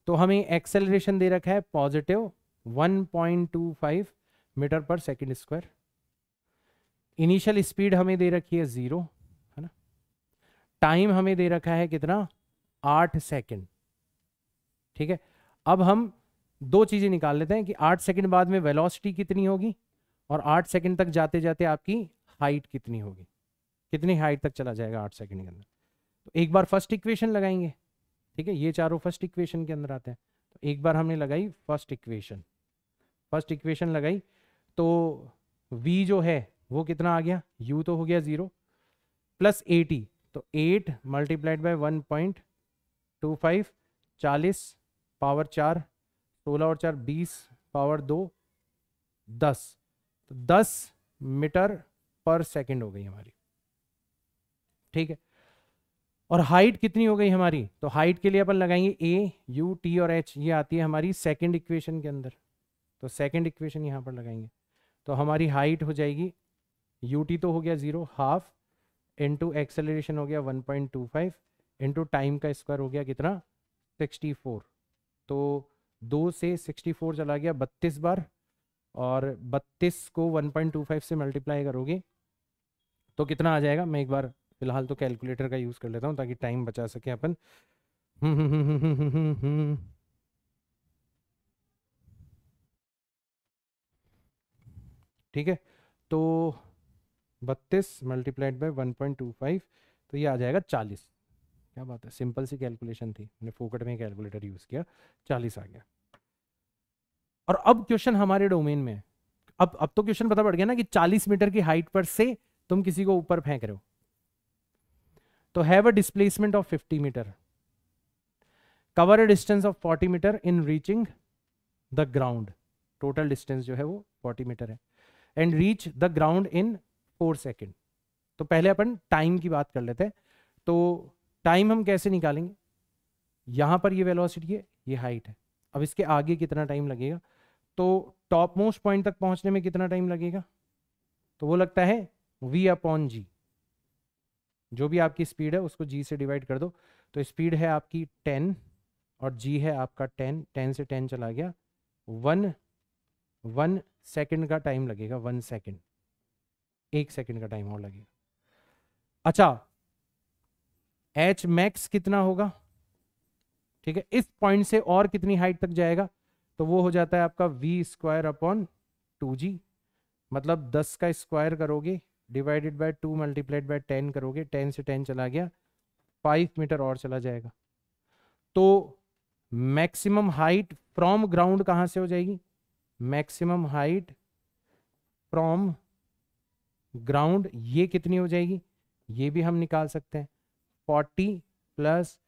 तो हमें एक्सेलरेशन दे रखा है पॉजिटिव 1.25 मीटर पर सेकेंड स्क्वायर इनिशियल स्पीड हमें दे रखी है ज़ीरो है ना टाइम हमें दे रखा है कितना आठ सेकेंड ठीक है अब हम दो चीज़ें निकाल लेते हैं कि आठ सेकेंड बाद में वेलोसिटी कितनी होगी और आठ सेकेंड तक जाते जाते आपकी हाइट कितनी होगी कितनी हाइट तक चला जाएगा आठ सेकेंड के अंदर तो एक बार फर्स्ट इक्वेशन लगाएंगे ठीक है ये चारों फर्स्ट इक्वेशन के अंदर आते हैं तो एक बार हमने लगाई फर्स्ट इक्वेशन फर्स्ट इक्वेशन लगाई तो v जो है वो कितना आ गया u तो हो गया जीरो प्लस एटी तो eight multiplied by one point two five चालीस पावर चार सोलह और चार बीस पावर दो दस तो दस मीटर पर सेकंड हो गई हमारी ठीक है और हाइट कितनी हो गई हमारी तो हाइट के लिए अपन लगाएंगे ए यू टी और एच ये आती है हमारी सेकंड इक्वेशन के अंदर तो सेकंड इक्वेशन यहाँ पर लगाएंगे तो हमारी हाइट हो जाएगी यू टी तो हो गया ज़ीरो हाफ इंटू एक्सेलरेशन हो गया one point two five into time का स्क्वायर हो गया कितना सिक्सटी फोर तो दो से सिक्सटी फोर चला गया बत्तीस बार और बत्तीस को वन पॉइंट टू फाइव से मल्टीप्लाई करोगे तो कितना आ जाएगा मैं एक बार फिलहाल तो कैलकुलेटर का यूज़ कर लेता हूँ ताकि टाइम बचा सके अपन हम्म, हम्म, हम्म, ठीक है तो बत्तीस multiplied by one point two five तो ये आ जाएगा चालीस क्या बात है सिंपल सी कैलकुलेशन थी मैंने फोकट में कैलकुलेटर यूज़ किया चालीस आ गया और अब क्वेश्चन हमारे डोमेन में है अब अब तो क्वेश्चन पता पड़ गया ना कि चालीस मीटर की हाइट पर से तुम किसी को ऊपर फेंक रहे हो तो have a displacement of 50 metre cover a distance of 40 metre in reaching the ground total distance जो है वो 40 मीटर है and reach the ground in four second तो पहले अपन टाइम की बात कर लेते हैं तो टाइम हम कैसे निकालेंगे यहां पर ये वेलोसिटी है ये हाइट है अब इसके आगे कितना टाइम लगेगा तो टॉप मोस्ट पॉइंट तक पहुंचने में कितना टाइम लगेगा तो वो लगता है वी अपॉन जी जो भी आपकी स्पीड है उसको जी से डिवाइड कर दो तो स्पीड है आपकी टेन और जी है आपका टेन टेन से टेन चला गया वन वन सेकेंड का टाइम लगेगा वन सेकेंड एक सेकेंड का टाइम और लगेगा अच्छा एच मैक्स कितना होगा ठीक है इस पॉइंट से और कितनी हाइट तक जाएगा तो वो हो जाता है आपका वी स्क्वायर अपॉन टू जी मतलब दस का स्क्वायर करोगे divided by two multiplied by ten करोगे टेन से टेन चला गया फाइव मीटर और चला जाएगा तो मैक्सिमम हाइट फ्रॉम ग्राउंड कहां से हो जाएगी मैक्सिमम हाइट फ्रॉम ग्राउंड ये कितनी हो जाएगी ये भी हम निकाल सकते हैं फोर्टी प्लस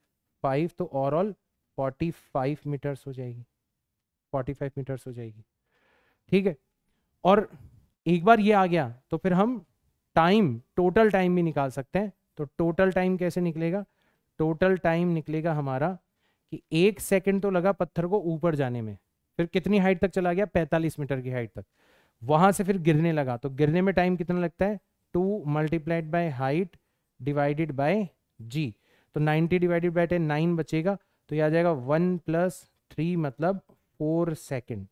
फाइव तो ओवरऑल फोर्टी फाइव मीटर्स हो जाएगी फोर्टी फाइव मीटर्स हो जाएगी ठीक है और एक बार ये आ गया तो फिर हम टाइम टोटल टाइम भी निकाल सकते हैं तो टोटल टाइम कैसे निकलेगा टोटल टाइम निकलेगा हमारा कि एक सेकंड तो लगा पत्थर को ऊपर जाने में फिर कितनी हाइट तक चला गया 45 मीटर की हाइट तक वहां से फिर गिरने लगा तो गिरने में टाइम कितना लगता है two multiplied by height divided by g तो 90 डिवाइडेड बाय टेन नाइन बचेगा तो यह आ जाएगा वन प्लस थ्री मतलब फोर सेकेंड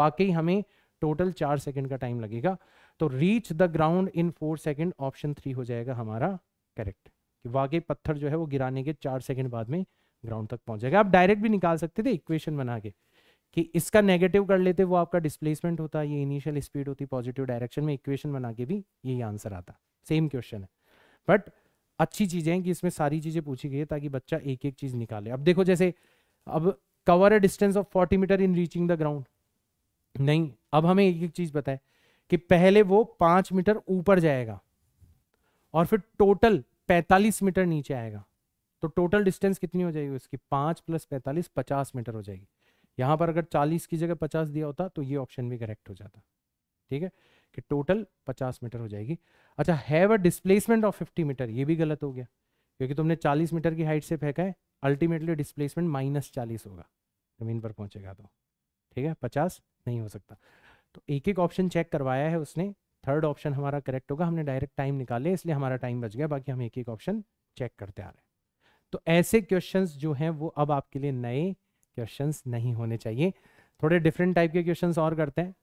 वाकई हमें टोटल चार सेकेंड का टाइम लगेगा तो reach the ground in four second option three हो जाएगा हमारा करेक्ट कि पत्थर जो है वो गिराने के चार सेकेंड बाद में ग्राउंड तक पहुंच जाएगा आप डायरेक्ट भी निकाल सकते थे इक्वेशन बना के कि इसका नेगेटिव कर लेते वो आपका डिस्प्लेसमेंट होता ये इनिशियल स्पीड होती पॉजिटिव डायरेक्शन में इक्वेशन बना के भी यही आंसर आता सेम क्वेश्चन है बट अच्छी चीज़ें हैं कि इसमें सारी चीज़ें पूछी गई है ताकि बच्चा एक एक चीज़ निकाले अब देखो जैसे अब cover a distance of forty metre in reaching the ground नहीं अब हमें एक एक चीज़ बताए कि पहले वो पांच मीटर ऊपर जाएगा और फिर टोटल पैंतालीस मीटर नीचे आएगा तो टोटल डिस्टेंस कितनी हो जाएगी उसकी पांच प्लस पैंतालीस पचास मीटर हो जाएगी यहाँ पर अगर चालीस की जगह पचास दिया होता तो ये ऑप्शन भी करेक्ट हो जाता ठीक है कि टोटल पचास मीटर हो जाएगी अच्छा have a displacement of fifty metre ये भी गलत हो गया क्योंकि तुमने चालीस मीटर की हाइट से फेंका है अल्टीमेटली डिस्प्लेसमेंट माइनस चालीस होगा जमीन पर पहुंचेगा तो ठीक है पचास नहीं हो सकता तो एक एक ऑप्शन चेक करवाया है उसने थर्ड ऑप्शन हमारा करेक्ट होगा हमने डायरेक्ट टाइम निकाले इसलिए हमारा टाइम बच गया बाकी हम एक एक ऑप्शन चेक करते आ रहे हैं तो ऐसे क्वेश्चन जो हैं वो अब आपके लिए नए क्वेश्चन नहीं होने चाहिए थोड़े डिफरेंट टाइप के क्वेश्चन और करते हैं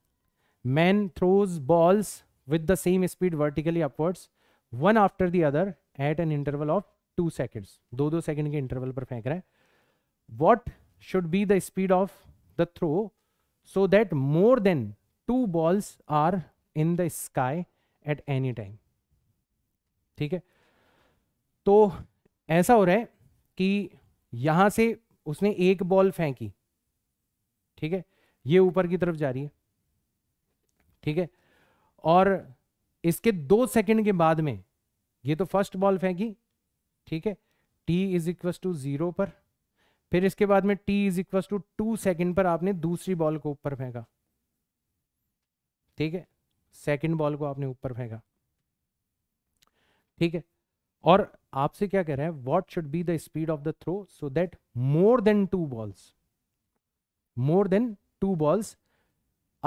man throws balls with the same speed vertically upwards one after the other at an interval of two seconds दो दो सेकेंड के इंटरवल पर फेंक रहे हैं what should be the speed of the throw so that more than two balls are in the sky at any time ठीक है तो ऐसा हो रहा है कि यहां से उसने एक बॉल फेंकी ठीक है ये ऊपर की तरफ जा रही है ठीक है और इसके दो सेकंड के बाद में ये तो फर्स्ट बॉल फेंकी ठीक है t is equal to zero पर फिर इसके बाद में t is equal to two second पर आपने दूसरी बॉल को ऊपर फेंका ठीक है सेकंड बॉल को आपने ऊपर फेंका ठीक है और आपसे क्या कह रहे हैं what should be the speed of the throw so that more than two balls more than two balls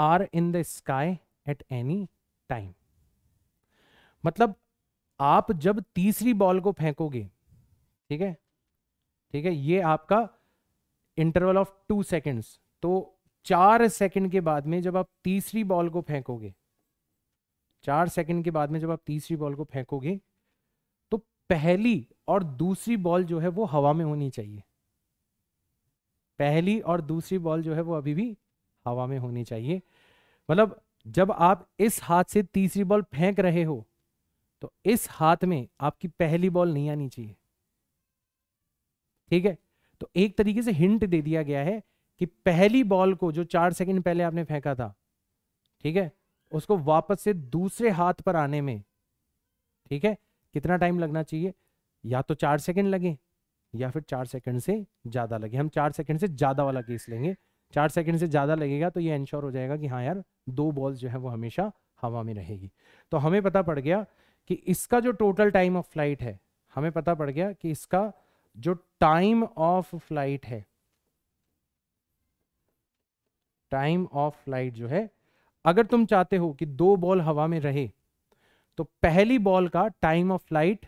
are in the sky at any time मतलब आप जब तीसरी बॉल को फेंकोगे ठीक है ठीक है ये आपका इंटरवल ऑफ टू सेकेंड्स तो चार सेकंड के बाद में जब आप तीसरी बॉल को फेंकोगे चार सेकंड के बाद में जब आप तीसरी बॉल को फेंकोगे तो पहली और दूसरी बॉल जो है वो हवा में होनी चाहिए पहली और दूसरी बॉल जो है वो अभी भी हवा में होनी चाहिए मतलब जब आप इस हाथ से तीसरी बॉल फेंक रहे हो तो इस हाथ में आपकी पहली बॉल नहीं आनी चाहिए ठीक है तो एक तरीके से हिंट दे दिया गया है कि पहली बॉल को जो चार सेकंड पहले आपने फेंका था ठीक है उसको वापस से दूसरे हाथ पर आने में ठीक है कितना टाइम लगना चाहिए या तो चार सेकंड लगे या फिर चार सेकंड से ज़्यादा लगे हम चार सेकंड से ज़्यादा वाला केस लेंगे चार सेकंड से ज़्यादा लगेगा तो ये इंश्योर हो जाएगा कि हाँ यार दो बॉल्स जो है वो हमेशा हवा में रहेगी तो हमें पता पड़ गया कि इसका जो टोटल टाइम ऑफ फ्लाइट है हमें पता पड़ गया कि इसका जो टाइम ऑफ फ्लाइट है टाइम ऑफ फ्लाइट जो है अगर तुम चाहते हो कि दो बॉल हवा में रहे तो पहली बॉल का टाइम ऑफ फ्लाइट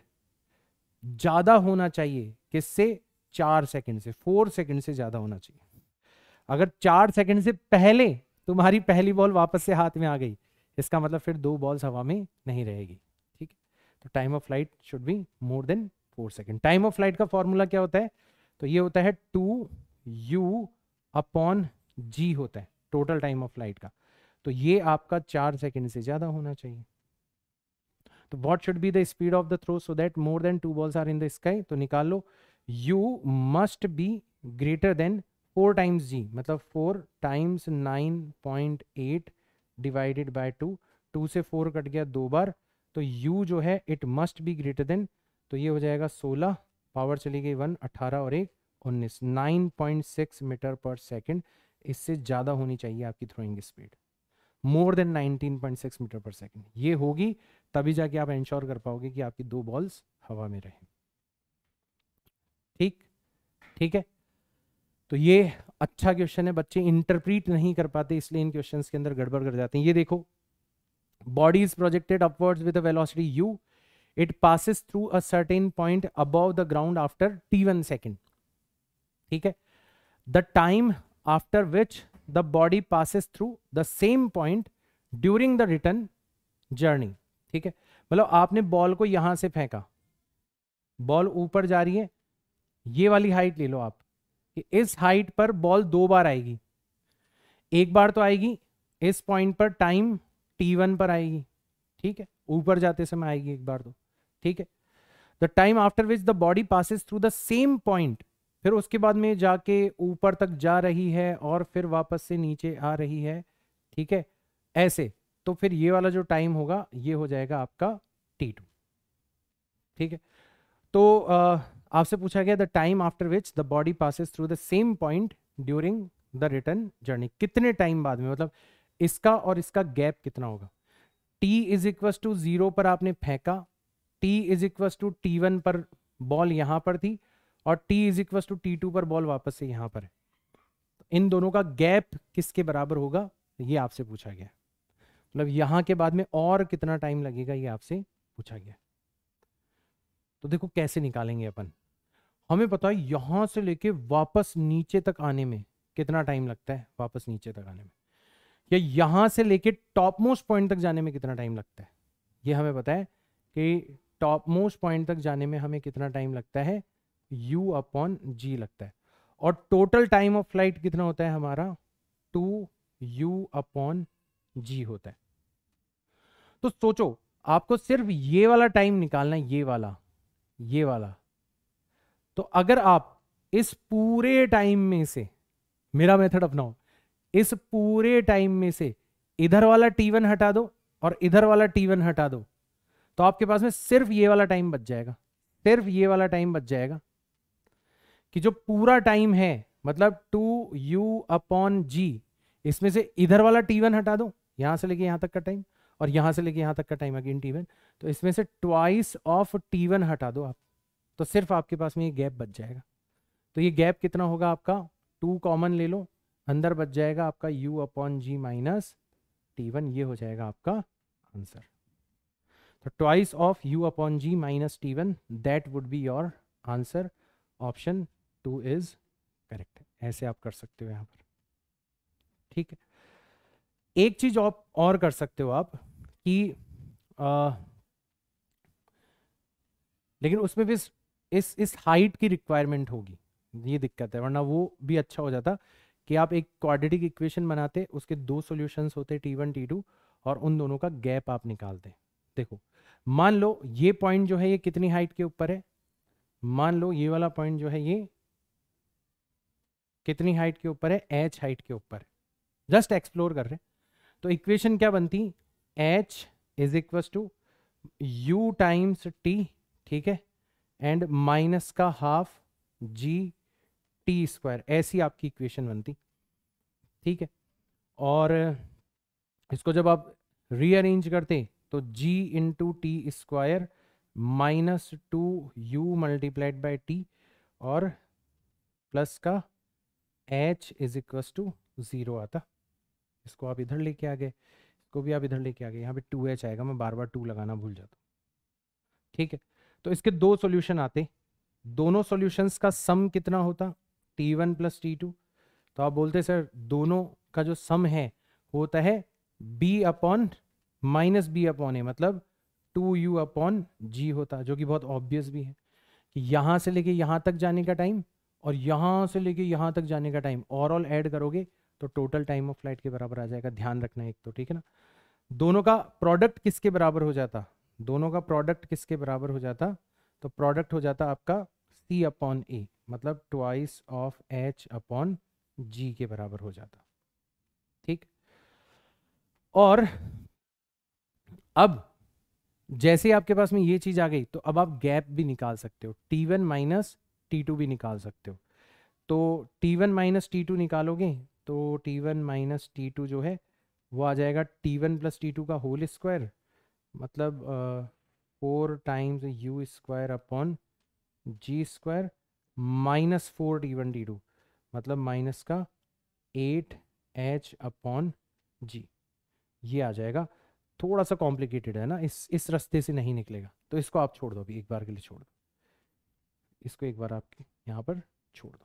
ज्यादा होना चाहिए किससे चार सेकंड से फोर सेकंड से ज्यादा होना चाहिए अगर चार सेकंड से पहले तुम्हारी पहली बॉल वापस से हाथ में आ गई इसका मतलब फिर दो बॉल्स हवा में नहीं रहेगी ठीक है तो time of flight should be more than four second time of flight का फॉर्मूला क्या होता है तो ये होता है टू यू अपॉन जी होता है टोटल टाइम ऑफ लाइट का तो ये आपका चार सेकेंड से ज़्यादा होना चाहिए तो what should be the speed of the throw so that more than two balls are in the sky तो निकाल लो u must be greater than four times g मतलब four times nine point eight divided by two two से four cut गया दो बार तो u जो है it must be greater than तो ये हो जाएगा सोलह पावर चली गई वन अट्ठारह और एक उन्नीस नाइन पॉइंट सिक्स मीटर पर सेकेंड इससे ज़्यादा होनी चाहिए आपकी throwing speed more than 19.6 metre पर सेकेंड ये होगी तभी जाके आप इंश्योर कर पाओगे कि आपकी दो बॉल्स हवा में रहें ठीक ठीक है तो ये अच्छा क्वेश्चन है बच्चे इंटरप्रीट नहीं कर पाते इसलिए इन क्वेश्चन के अंदर गड़बड़ कर जाते हैं ये देखो body is projected upwards with velocity u it passes through a certain point above the ground after t one second ठीक है the time after which the body passes through the same point during the return journey ठीक है मतलब आपने ball को यहां से फेंका बॉल ऊपर जा रही है ये वाली हाइट ले लो आप कि इस हाइट पर बॉल दो बार आएगी एक बार तो आएगी इस पॉइंट पर टाइम t1 वन पर आएगी ठीक है ऊपर जाते समय आएगी एक बार तो ठीक है the time after which the body passes through the same point फिर उसके बाद में जाके ऊपर तक जा रही है और फिर वापस से नीचे आ रही है ठीक है ऐसे तो फिर ये वाला जो टाइम होगा ये हो जाएगा आपका टी टू ठीक है तो आपसे पूछा गया the time after which the body passes through the same point during the return journey कितने टाइम बाद में मतलब इसका और इसका गैप कितना होगा t is equal to zero पर आपने फेंका t is equal to t one पर बॉल यहां पर थी और t is equal to T two पर बॉल वापस से यहां पर है इन दोनों का गैप किसके बराबर होगा ये आपसे पूछा गया मतलब यहां के बाद में और कितना टाइम लगेगा ये आपसे पूछा गया तो देखो कैसे निकालेंगे अपन हमें पता है यहां से लेके वापस नीचे तक आने में कितना टाइम लगता है वापस नीचे तक आने में या यहां से लेके टॉप मोस्ट पॉइंट तक जाने में कितना टाइम लगता है ये हमें पता है कि टॉप मोस्ट पॉइंट तक जाने में हमें कितना टाइम लगता है u अपॉन जी लगता है और टोटल टाइम ऑफ फ्लाइट कितना होता है हमारा टू यू अपॉन जी होता है तो सोचो आपको सिर्फ ये वाला टाइम निकालना है ये वाला ये वाला तो अगर आप इस पूरे टाइम में से मेरा मेथड अपनाओ इस पूरे टाइम में से इधर वाला T1 हटा दो और इधर वाला T1 हटा दो तो आपके पास में सिर्फ ये वाला टाइम बच जाएगा सिर्फ ये वाला टाइम बच जाएगा कि जो पूरा टाइम है मतलब टू यू अपॉन जी इसमें से इधर वाला टी वन हटा दो यहां से लेके यहां तक का टाइम और यहां से लेके यहां तक का टाइम अगेन टी वन तो इसमें से ट्वाइस ऑफ टी वन हटा दो आप तो सिर्फ आपके पास में ये गैप बच जाएगा तो ये गैप कितना होगा आपका टू कॉमन ले लो अंदर बच जाएगा आपका u upon g minus t one ये हो जाएगा आपका आंसर तो twice of u upon g minus t one that would be your answer option two is correct ऐसे आप कर सकते हो यहां पर ठीक है एक चीज आप और कर सकते हो आप कि आ, लेकिन उसमें भी इस इस, इस हाइट की रिक्वायरमेंट होगी ये दिक्कत है वरना वो भी अच्छा हो जाता कि आप एक क्वाड्रेटिक इक्वेशन बनाते उसके दो सॉल्यूशंस होते टी वन टी टू और उन दोनों का गैप आप निकालते देखो मान लो ये पॉइंट जो है ये कितनी हाइट के ऊपर है मान लो ये वाला पॉइंट जो है ये कितनी हाइट के ऊपर है एच हाइट के ऊपर जस्ट एक्सप्लोर कर रहे हैं तो इक्वेशन क्या बनती h is equal to u times t ठीक है एंड माइनस का हाफ जी टी स्क्वायर ऐसी आपकी इक्वेशन बनती ठीक है और इसको जब आप रीअरेंज करते तो g into t square minus two u multiplied by t और प्लस का h is equals to zero आता इसको आप इधर लेके आ गए इसको भी आप इधर लेके आ गए यहाँ पे टू एच आएगा मैं बार बार टू लगाना भूल जाता ठीक है तो इसके दो सॉल्यूशन आते दोनों सॉल्यूशंस का सम कितना होता t one plus t two तो आप बोलते सर दोनों का जो सम है होता है b upon minus b upon a मतलब टू यू अपॉन जी होता जो कि बहुत ऑब्वियस भी है कि यहाँ से लेके यहां तक जाने का टाइम और यहाँ से लेके यहाँ तक जाने का टाइम ओवरऑल ऐड करोगे तो टोटल टाइम ऑफ फ्लाइट के बराबर आ जाएगा ध्यान रखना एक तो ठीक है ना दोनों का प्रोडक्ट किसके बराबर हो जाता दोनों का प्रोडक्ट किसके बराबर हो जाता तो प्रोडक्ट हो जाता आपका सी अपॉन ए मतलब ट्वाइस ऑफ एच अपॉन जी के बराबर हो जाता ठीक और अब जैसे आपके पास में ये चीज आ गई तो अब आप गैप भी निकाल सकते हो t one minus t two भी निकाल सकते हो तो t one minus t two निकालोगे तो t one minus t two जो है वो आ जाएगा t one plus t two का होल स्क्वायर मतलब four times u square upon g square minus four t one T two मतलब माइनस का एट एच अपॉन जी ये आ जाएगा थोड़ा सा कॉम्प्लिकेटेड है ना इस इस रास्ते से नहीं निकलेगा तो इसको आप छोड़ दो अभी एक बार के लिए छोड़ दो इसको एक बार आप यहाँ पर छोड़ दो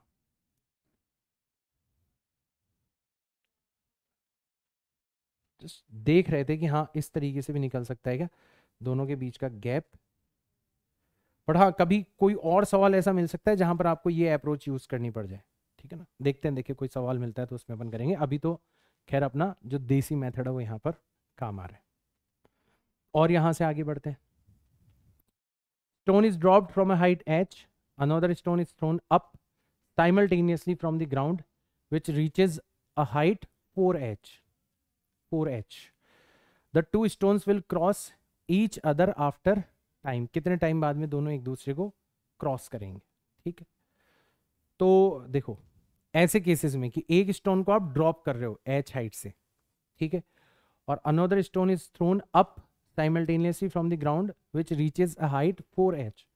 देख रहे थे कि हाँ इस तरीके से भी निकल सकता है क्या दोनों के बीच का गैप पर हाँ कभी कोई और सवाल ऐसा मिल सकता है जहां पर आपको ये अप्रोच यूज करनी पड़ जाए ठीक है ना देखते हैं देखिए कोई सवाल मिलता है तो उसमें अपन करेंगे अभी तो खैर अपना जो देसी मेथड है वो यहाँ पर काम आ रहा है और यहां से आगे बढ़ते हैं stone is dropped from a height h another stone is thrown up simultaneously from the ground which reaches a height 4h 4h the two stones will cross each other after time kitne time baad mein dono ek dusre ko cross karenge theek hai to dekho aise cases mein ki ek stone ko aap drop kar rahe ho h height se theek hai aur another stone is thrown up simultaneously from the ground which reaches a height 4h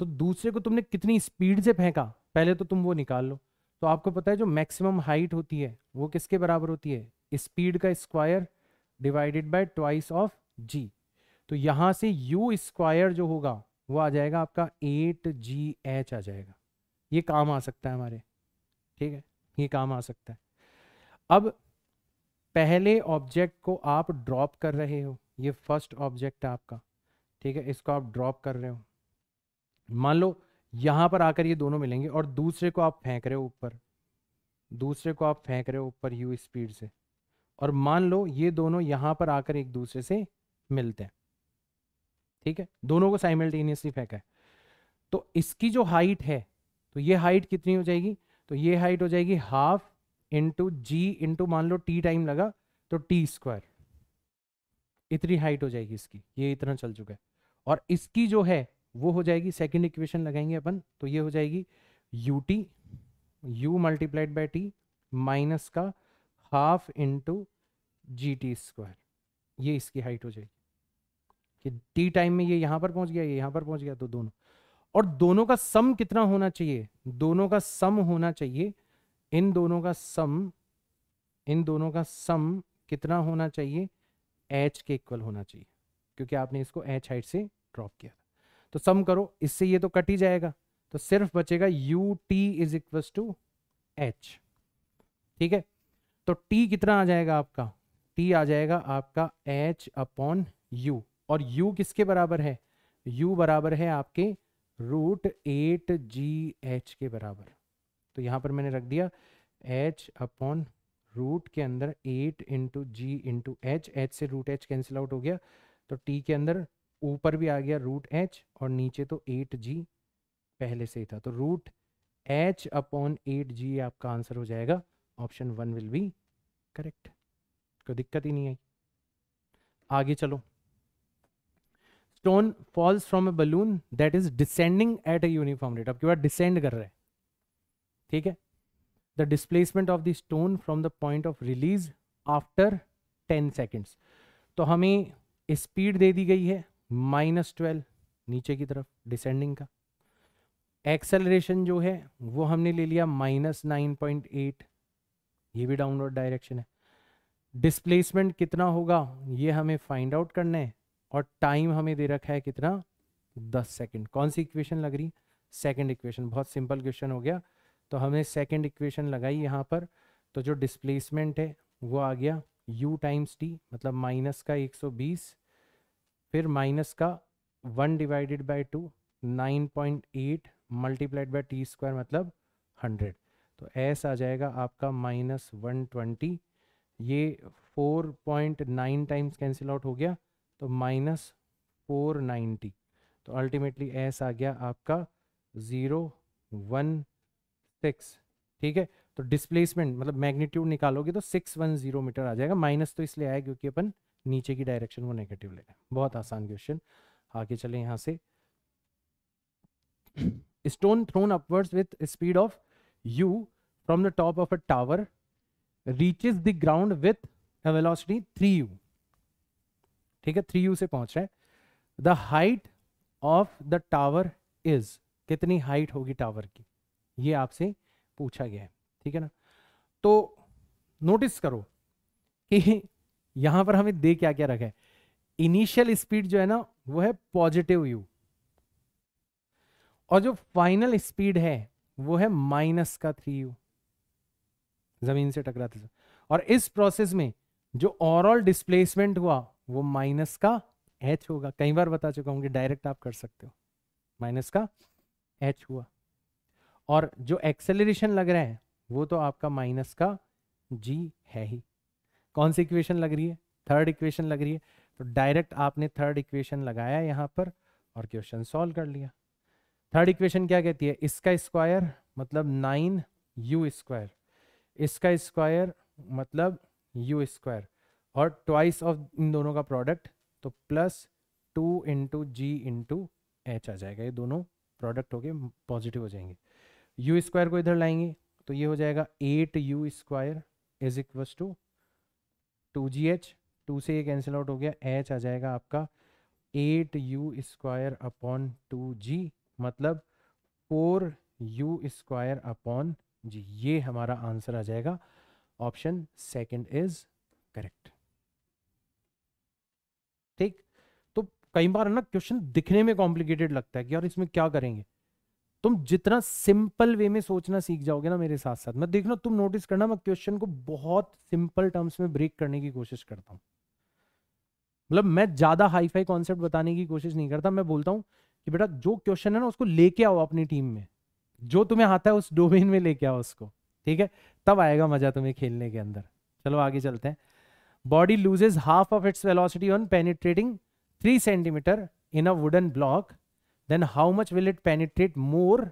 तो दूसरे को तुमने कितनी speed से फेंका पहले तो तुम वो निकाल लो तो आपको पता है जो मैक्सिमम हाइट होती है वो किसके बराबर होती है स्पीड का square divided by twice of g तो यहां से यू स्क्वायर जो होगा वो आ जाएगा आपका एट जी एच आ जाएगा ये काम आ सकता है हमारे ठीक है ये काम आ सकता है अब पहले ऑब्जेक्ट को आप ड्रॉप कर रहे हो ये फर्स्ट ऑब्जेक्ट है आपका ठीक है इसको आप ड्रॉप कर रहे हो मान लो यहां पर आकर ये दोनों मिलेंगे और दूसरे को आप फेंक रहे हो ऊपर दूसरे को आप फेंक रहे हो ऊपर यू स्पीड से और मान लो ये दोनों यहां पर आकर एक दूसरे से मिलते हैं ठीक है दोनों को साइमल्टेनियसली फेंका है तो इसकी जो हाइट है तो ये हाइट कितनी हो जाएगी तो ये हाइट हो जाएगी हाफ इंटू जी इंटू मान लो टी टाइम लगा तो टी स्क्वायर इतनी हाइट हो जाएगी इसकी ये इतना चल चुका है और इसकी जो है वो हो जाएगी सेकेंड इक्वेशन लगाएंगे अपन तो ये हो जाएगी u t u multiplied by t minus का half into g t square ये इसकी हाइट हो जाएगी कि टी टाइम में ये यहाँ पर पहुँच गया ये यहाँ पर पहुँच गया तो दोनों और दोनों का सम कितना होना चाहिए दोनों का सम होना चाहिए इन दोनों का सम इन दोनों का सम कितना होना चाहिए एच के इक्वल होना चाहिए क्योंकि आपने इसको एच हाइट से ड्रॉप किया तो सम करो इससे ये तो कट ही जाएगा तो सिर्फ बचेगा u t is equal to h ठीक है तो टी कितना आ जाएगा आपका t आ जाएगा आपका h अपॉन यू और u किसके बराबर है u बराबर है आपके रूट एट जी एच के बराबर तो यहां पर मैंने रख दिया एच अपॉन रूट के अंदर एट इंटू जी इंटू एच एच से रूट एच कैंसिल आउट हो गया तो टी के अंदर ऊपर भी आ गया रूट एच और नीचे तो एट जी पहले से ही था तो root H upon eight G आपका आंसर हो जाएगा option one will be correct कोई दिक्कत ही नहीं आई आगे चलो stone falls from a balloon that is descending at a uniform rate आपके बाद डिसेंड कर रहे हैं ठीक है the displacement of the stone from the point of release after ten seconds तो हमें स्पीड दे दी गई है माइनस ट्वेल्व नीचे की तरफ डिसेंडिंग का एक्सेलरेशन जो है वो हमने ले लिया माइनस नाइन पॉइंट एट ये भी डाउनवर्ड डायरेक्शन है डिस्प्लेसमेंट कितना होगा ये हमें फाइंड आउट करना है और टाइम हमें दे रखा है कितना दस सेकेंड कौन सी इक्वेशन लग रही सेकेंड इक्वेशन बहुत सिंपल क्वेश्चन हो गया तो हमने सेकेंड इक्वेशन लगाई यहाँ पर तो जो डिस्प्लेसमेंट है वो आ गया u टाइम्स टी मतलब माइनस का 120 फिर माइनस का one divided by two nine point eight multiplied by T square मतलब हंड्रेड तो एस आ जाएगा आपका माइनस वन ट्वेंटी ये four point nine times cancel out हो गया तो माइनस फोर नाइन्टी तो अल्टीमेटली एस आ गया आपका ज़ीरो वन सिक्स ठीक है तो डिस्प्लेसमेंट मतलब मैग्नीट्यूड निकालोगे तो सिक्स वन जीरो मीटर आ जाएगा माइनस तो इसलिए आया क्योंकि अपन नीचे की डायरेक्शन वो नेगेटिव लेना बहुत आसान क्वेश्चन आगे चले यहां से stone thrown upwards with speed of U from the top of a tower reaches the ground with velocity three U ठीक है थ्री यू से पहुंच रहा है the height of the tower is कितनी हाइट होगी टावर की ये आपसे पूछा गया है ठीक है ना तो नोटिस करो कि यहां पर हमें दे क्या क्या रखा है इनिशियल स्पीड जो है ना वो है पॉजिटिव यू और जो फाइनल स्पीड है वो है माइनस का थ्री यू जमीन से टकराते और इस प्रोसेस में जो ओवरऑल डिस्प्लेसमेंट हुआ वो माइनस का एच होगा कई बार बता चुका हूं कि डायरेक्ट आप कर सकते हो माइनस का एच हुआ और जो एक्सेलरेशन लग रहा है वो तो आपका माइनस का जी है ही कौन सी इक्वेशन लग रही है थर्ड इक्वेशन लग रही है तो डायरेक्ट आपने थर्ड इक्वेशन लगाया यहाँ पर और क्वेश्चन सॉल्व कर लिया थर्ड इक्वेशन क्या कहती है इसका स्क्वायर मतलब नाइन यू स्क्वायर इसका स्क्वायर मतलब यू स्क्वायर और ट्वाइस ऑफ इन दोनों का प्रोडक्ट तो प्लस टू इंटू जी इंटू एच आ जाएगा ये दोनों प्रोडक्ट हो गए पॉजिटिव हो जाएंगे यू स्क्वायर को इधर लाएंगे तो ये हो जाएगा eight U square is equals to two G H two से ये कैंसिल आउट हो गया एच आ जाएगा आपका eight U square upon two जी मतलब फोर यू स्क्वायर अपॉन जी ये हमारा आंसर आ जाएगा ऑप्शन सेकंड इज करेक्ट ठीक तो कई बार ना क्वेश्चन दिखने में कॉम्प्लिकेटेड लगता है कि यार इसमें क्या करेंगे तुम जितना सिंपल वे में सोचना सीख जाओगे ना मेरे साथ साथ मैं देखना तुम नोटिस करना मैं क्वेश्चन को बहुत सिंपल टर्म्स में ब्रेक करने की कोशिश करता हूँ मतलब मैं ज्यादा हाई फाई कॉन्सेप्ट बताने की कोशिश नहीं करता मैं बोलता हूँ कि बेटा जो क्वेश्चन है ना उसको लेके आओ अपनी टीम में जो तुम्हें आता है उस डोमेन में लेके आओ उसको ठीक है तब आएगा मजा तुम्हें खेलने के अंदर चलो आगे चलते हैं body loses half of its velocity on penetrating three centimetre in a wooden block then how much will it penetrate more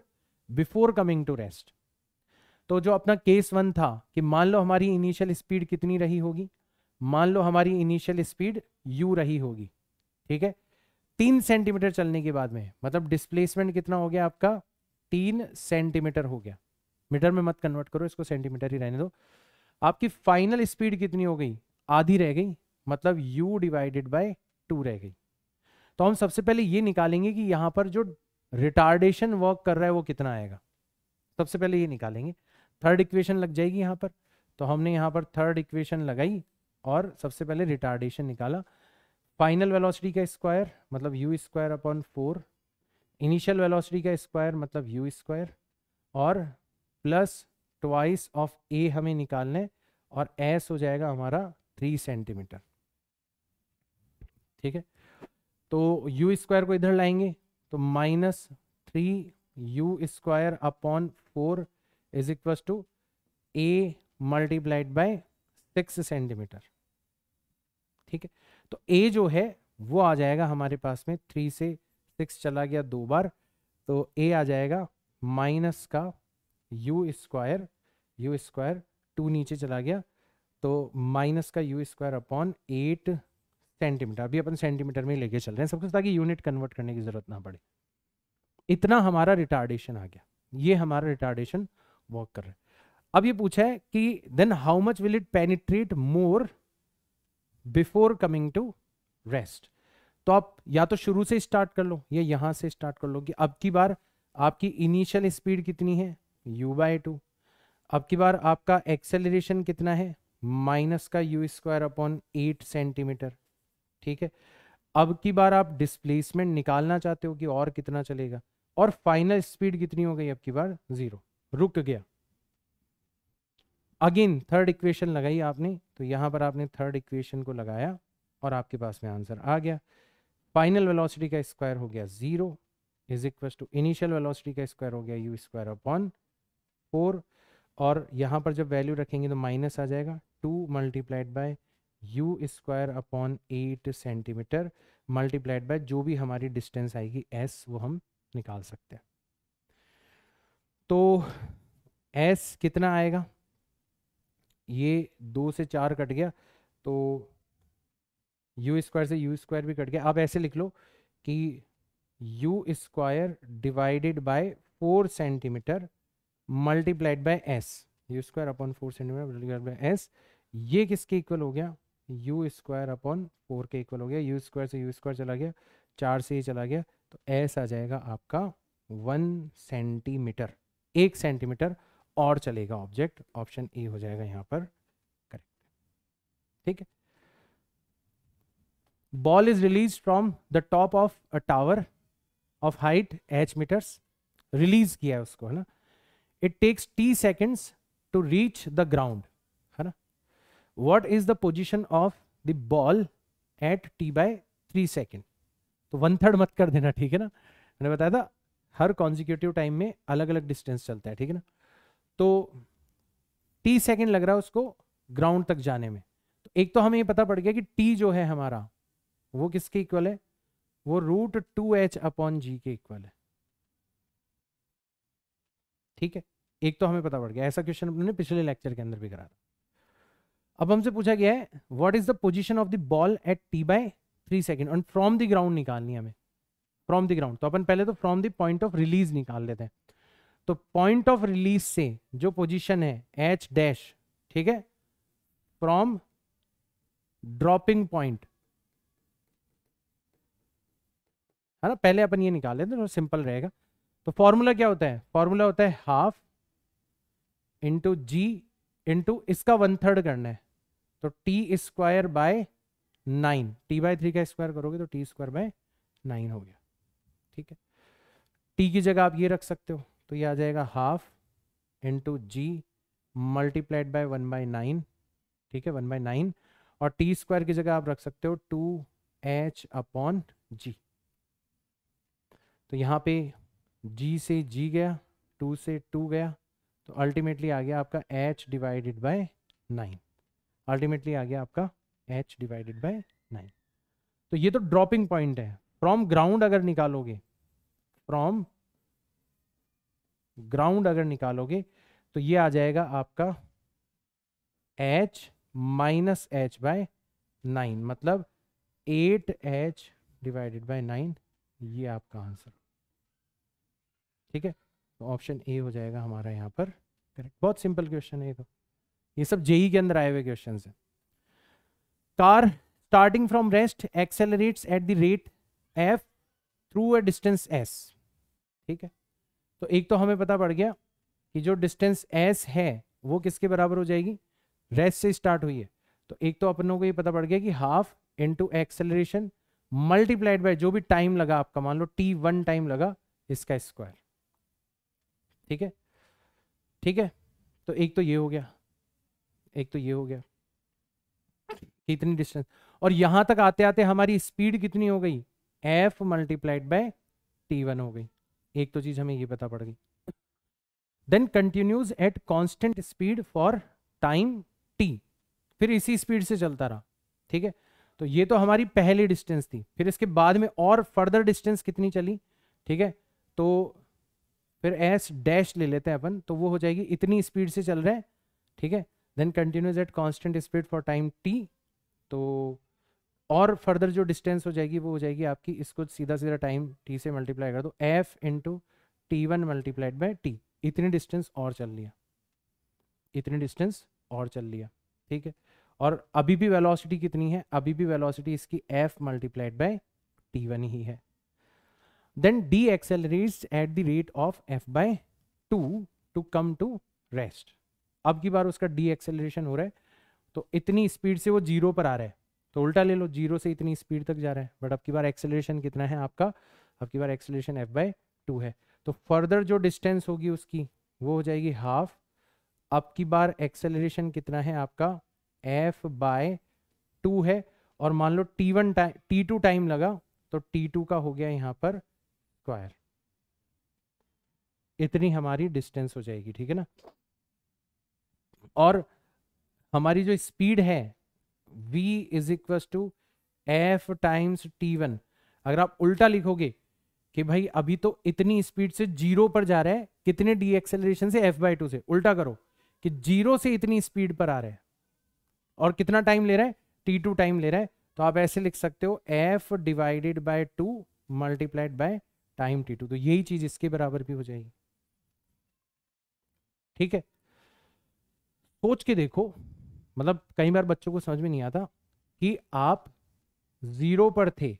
before coming to rest तो जो अपना केस वन था कि मान लो हमारी इनिशियल स्पीड कितनी रही होगी मान लो हमारी इनिशियल स्पीड यू रही होगी ठीक है तीन सेंटीमीटर चलने के बाद में मतलब डिस्प्लेसमेंट कितना हो गया आपका तीन सेंटीमीटर हो गया मीटर में मत कन्वर्ट करो इसको सेंटीमीटर ही रहने दो आपकी फाइनल स्पीड कितनी हो गई आधी रह गई मतलब u डिवाइडेड बाय टू रह गई तो हम सबसे पहले ये निकालेंगे कि यहाँ पर जो रिटार्डेशन वर्क कर रहा है वो कितना आएगा सबसे पहले ये निकालेंगे थर्ड इक्वेशन लग जाएगी यहाँ पर तो हमने यहां पर थर्ड इक्वेशन लगाई और सबसे पहले रिटार्डेशन निकाला फाइनल वेलोसिटी का स्क्वायर मतलब U square upon four initial velocity का स्क्वायर मतलब यू स्क्वायर और प्लस ट्वाइस ऑफ ए हमें निकालने और एस हो जाएगा हमारा थ्री सेंटीमीटर ठीक है तो यू स्क्वायर को इधर लाएंगे तो minus three U square upon four is equal to A multiplied by six centimetre ठीक है तो ए जो है वो आ जाएगा हमारे पास में थ्री से सिक्स चला गया दो बार तो ए आ जाएगा माइनस का U square U square two नीचे चला गया तो माइनस का U square upon eight centimetre अभी अपन सेंटीमीटर में लेके चल रहे हैं सब कुछ ताकि यूनिट कन्वर्ट करने की जरूरत ना पड़े इतना हमारा रिटार्डेशन आ गया ये हमारा रिटार्डेशन वर्क कर रहा है अब ये पूछा है कि then how much will it penetrate more before coming to rest तो आप या तो शुरू से स्टार्ट कर लो या यहां से स्टार्ट कर लो कि अब की बार आपकी इनिशियल स्पीड कितनी है u बाय टू अब की बार आपका एक्सेलरेशन कितना है माइनस का U square upon eight centimetre ठीक है अब की बार आप डिस्प्लेसमेंट निकालना चाहते हो कि और कितना चलेगा और फाइनल स्पीड कितनी हो गई अब की बार जीरो रुक गया अगेन थर्ड इक्वेशन लगाई आपने तो यहां पर आपने थर्ड इक्वेशन को लगाया और आपके पास में आंसर आ गया फाइनल वेलोसिटी का स्क्वायर हो गया zero is equal to initial velocity का स्क्वायर हो गया यू स्क्वायर अपॉन फोर और यहां पर जब वैल्यू रखेंगे तो माइनस आ जाएगा two multiplied by U square upon eight centimetre multiplied by जो भी हमारी डिस्टेंस आएगी एस वो हम निकाल सकते हैं तो एस कितना आएगा ये दो से चार कट गया तो यू स्क्वायर से यू स्क्वायर भी कट गया आप ऐसे लिख लो कि U square divided by four centimetre multiplied by S U square upon four centimetre multiplied by S ये किसके इक्वल हो गया यू स्क्वायर अपॉन फोर के इक्वल हो गया यू स्क्वायर से यू स्क्वायर चला गया चार से ही चला गया तो एस आ जाएगा आपका वन सेंटीमीटर एक सेंटीमीटर और चलेगा ऑब्जेक्ट ऑप्शन ए हो जाएगा यहाँ पर करेक्ट ठीक है ball is release from the top of a tower of height H metres release किया है उसको है ना it takes T seconds to reach the ground what is the position of the ball at T by three second तो one third मत कर देना ठीक है ना मैंने बताया था हर कॉन्जिक्यूटिव टाइम में अलग अलग डिस्टेंस चलता है ठीक है ना तो टी सेकेंड लग रहा है उसको ग्राउंड तक जाने में तो एक तो हमें ये पता पड़ गया कि टी जो है हमारा वो किसके इक्वल है वो रूट टू एच अपॉन जी के इक्वल है ठीक है एक तो हमें पता पड़ गया ऐसा क्वेश्चन हमने पिछले लेक्चर के अंदर भी करा था अब हमसे पूछा गया है what is the position of the ball at T by three second and from the ground निकालनी हमें फ्रॉम द ग्राउंड तो अपन पहले तो from the point of release निकाल लेते हैं तो पॉइंट ऑफ रिलीज से जो पोजीशन है एच डैश ठीक है फ्रॉम ड्रॉपिंग पॉइंट है ना पहले अपन ये निकाल लेते हैं तो सिंपल रहेगा तो फॉर्मूला क्या होता है फॉर्मूला होता है हाफ इंटू जी इंटू इसका वन थर्ड करना है तो T square by nine T by three का स्क्वायर करोगे तो टी स्क्वायर बाय नाइन हो गया ठीक है टी की जगह आप ये रख सकते हो तो ये आ जाएगा half into ji multiplied by one by nine ठीक है वन बाय नाइन और टी स्क्वायर की जगह आप रख सकते हो टू एच अपॉन जी तो यहाँ पे जी से जी गया टू से टू गया तो अल्टीमेटली आ गया आपका H divided by nine ultimately आ गया आपका एच डिवाइडेड बाय नाइन तो ये तो ड्रॉपिंग पॉइंट है फ्रॉम ग्राउंड अगर निकालोगे फ्रॉम ग्राउंड अगर निकालोगे तो ये आ जाएगा आपका H minus H by nine मतलब eight H divided by nine ये आपका आंसर ठीक है तो ऑप्शन ए हो जाएगा हमारा यहाँ पर करेक्ट बहुत सिंपल क्वेश्चन है ये तो ये सब जेई के अंदर आए हुए क्वेश्चन है car starting from rest accelerates at the rate F through a distance S ठीक है तो एक तो हमें पता पड़ गया कि जो डिस्टेंस एस है वो किसके बराबर हो जाएगी रेस्ट से स्टार्ट हुई है तो एक तो अपनों को ये पता पड़ गया कि half into acceleration multiplied by जो भी टाइम लगा आपका मान लो टी वन टाइम लगा इसका स्क्वायर ठीक है ठीक है तो एक तो ये हो गया एक तो ये हो गया कितनी डिस्टेंस और यहां तक आते आते हमारी स्पीड कितनी हो गई एफ मल्टीप्लाइड बाय t1 हो गई एक तो चीज हमें ये पता पड़ गई then continues at constant speed for time t फिर इसी स्पीड से चलता रहा ठीक है तो ये तो हमारी पहली डिस्टेंस थी फिर इसके बाद में और फर्दर डिस्टेंस कितनी चली ठीक है तो फिर एस डैश ले लेते हैं अपन तो वो हो जाएगी इतनी स्पीड से चल रहे हैं ठीक है then continues at constant speed for time T तो और फर्दर जो डिस्टेंस हो जाएगी वो हो जाएगी आपकी इसको सीधा सीधा टाइम टी से मल्टीप्लाई कर दो F into T one multiplied by T इतनी डिस्टेंस और चल लिया इतनी डिस्टेंस और चल लिया ठीक है और अभी भी वेलोसिटी कितनी है अभी भी वेलोसिटी इसकी F multiplied by T one ही है then decelerates at the rate of F by two to come to rest अब की बार उसका डी एक्सेलरेशन हो रहा है तो इतनी स्पीड से वो जीरो पर आ रहा है तो उल्टा ले लो जीरो से इतनी स्पीड तक जा रहा है बट अब की बार एक्सेलरेशन कितना है आपका अब की बार एक्सेलरेशन एफ बाई टू है तो फर्दर जो डिस्टेंस होगी उसकी वो हो जाएगी हाफ अब की बार एक्सेलरेशन कितना है आपका एफ बाय टू है और मान लो T one time T two time लगा तो टी टू का हो गया यहां पर स्क्वायर इतनी हमारी डिस्टेंस हो जाएगी ठीक है ना और हमारी जो स्पीड है v is equal to F times T one अगर आप उल्टा लिखोगे कि भाई अभी तो इतनी स्पीड से जीरो पर जा रहा है कितने डी एक्सेलरेशन से एफ बाई टू से उल्टा करो कि जीरो से इतनी स्पीड पर आ रहा है और कितना टाइम ले रहा है टी टू टाइम ले रहा है तो आप ऐसे लिख सकते हो F divided by two multiplied by time T two तो यही चीज इसके बराबर भी हो जाएगी ठीक है सोच के देखो मतलब कई बार बच्चों को समझ में नहीं आता कि आप ज़ीरो पर थे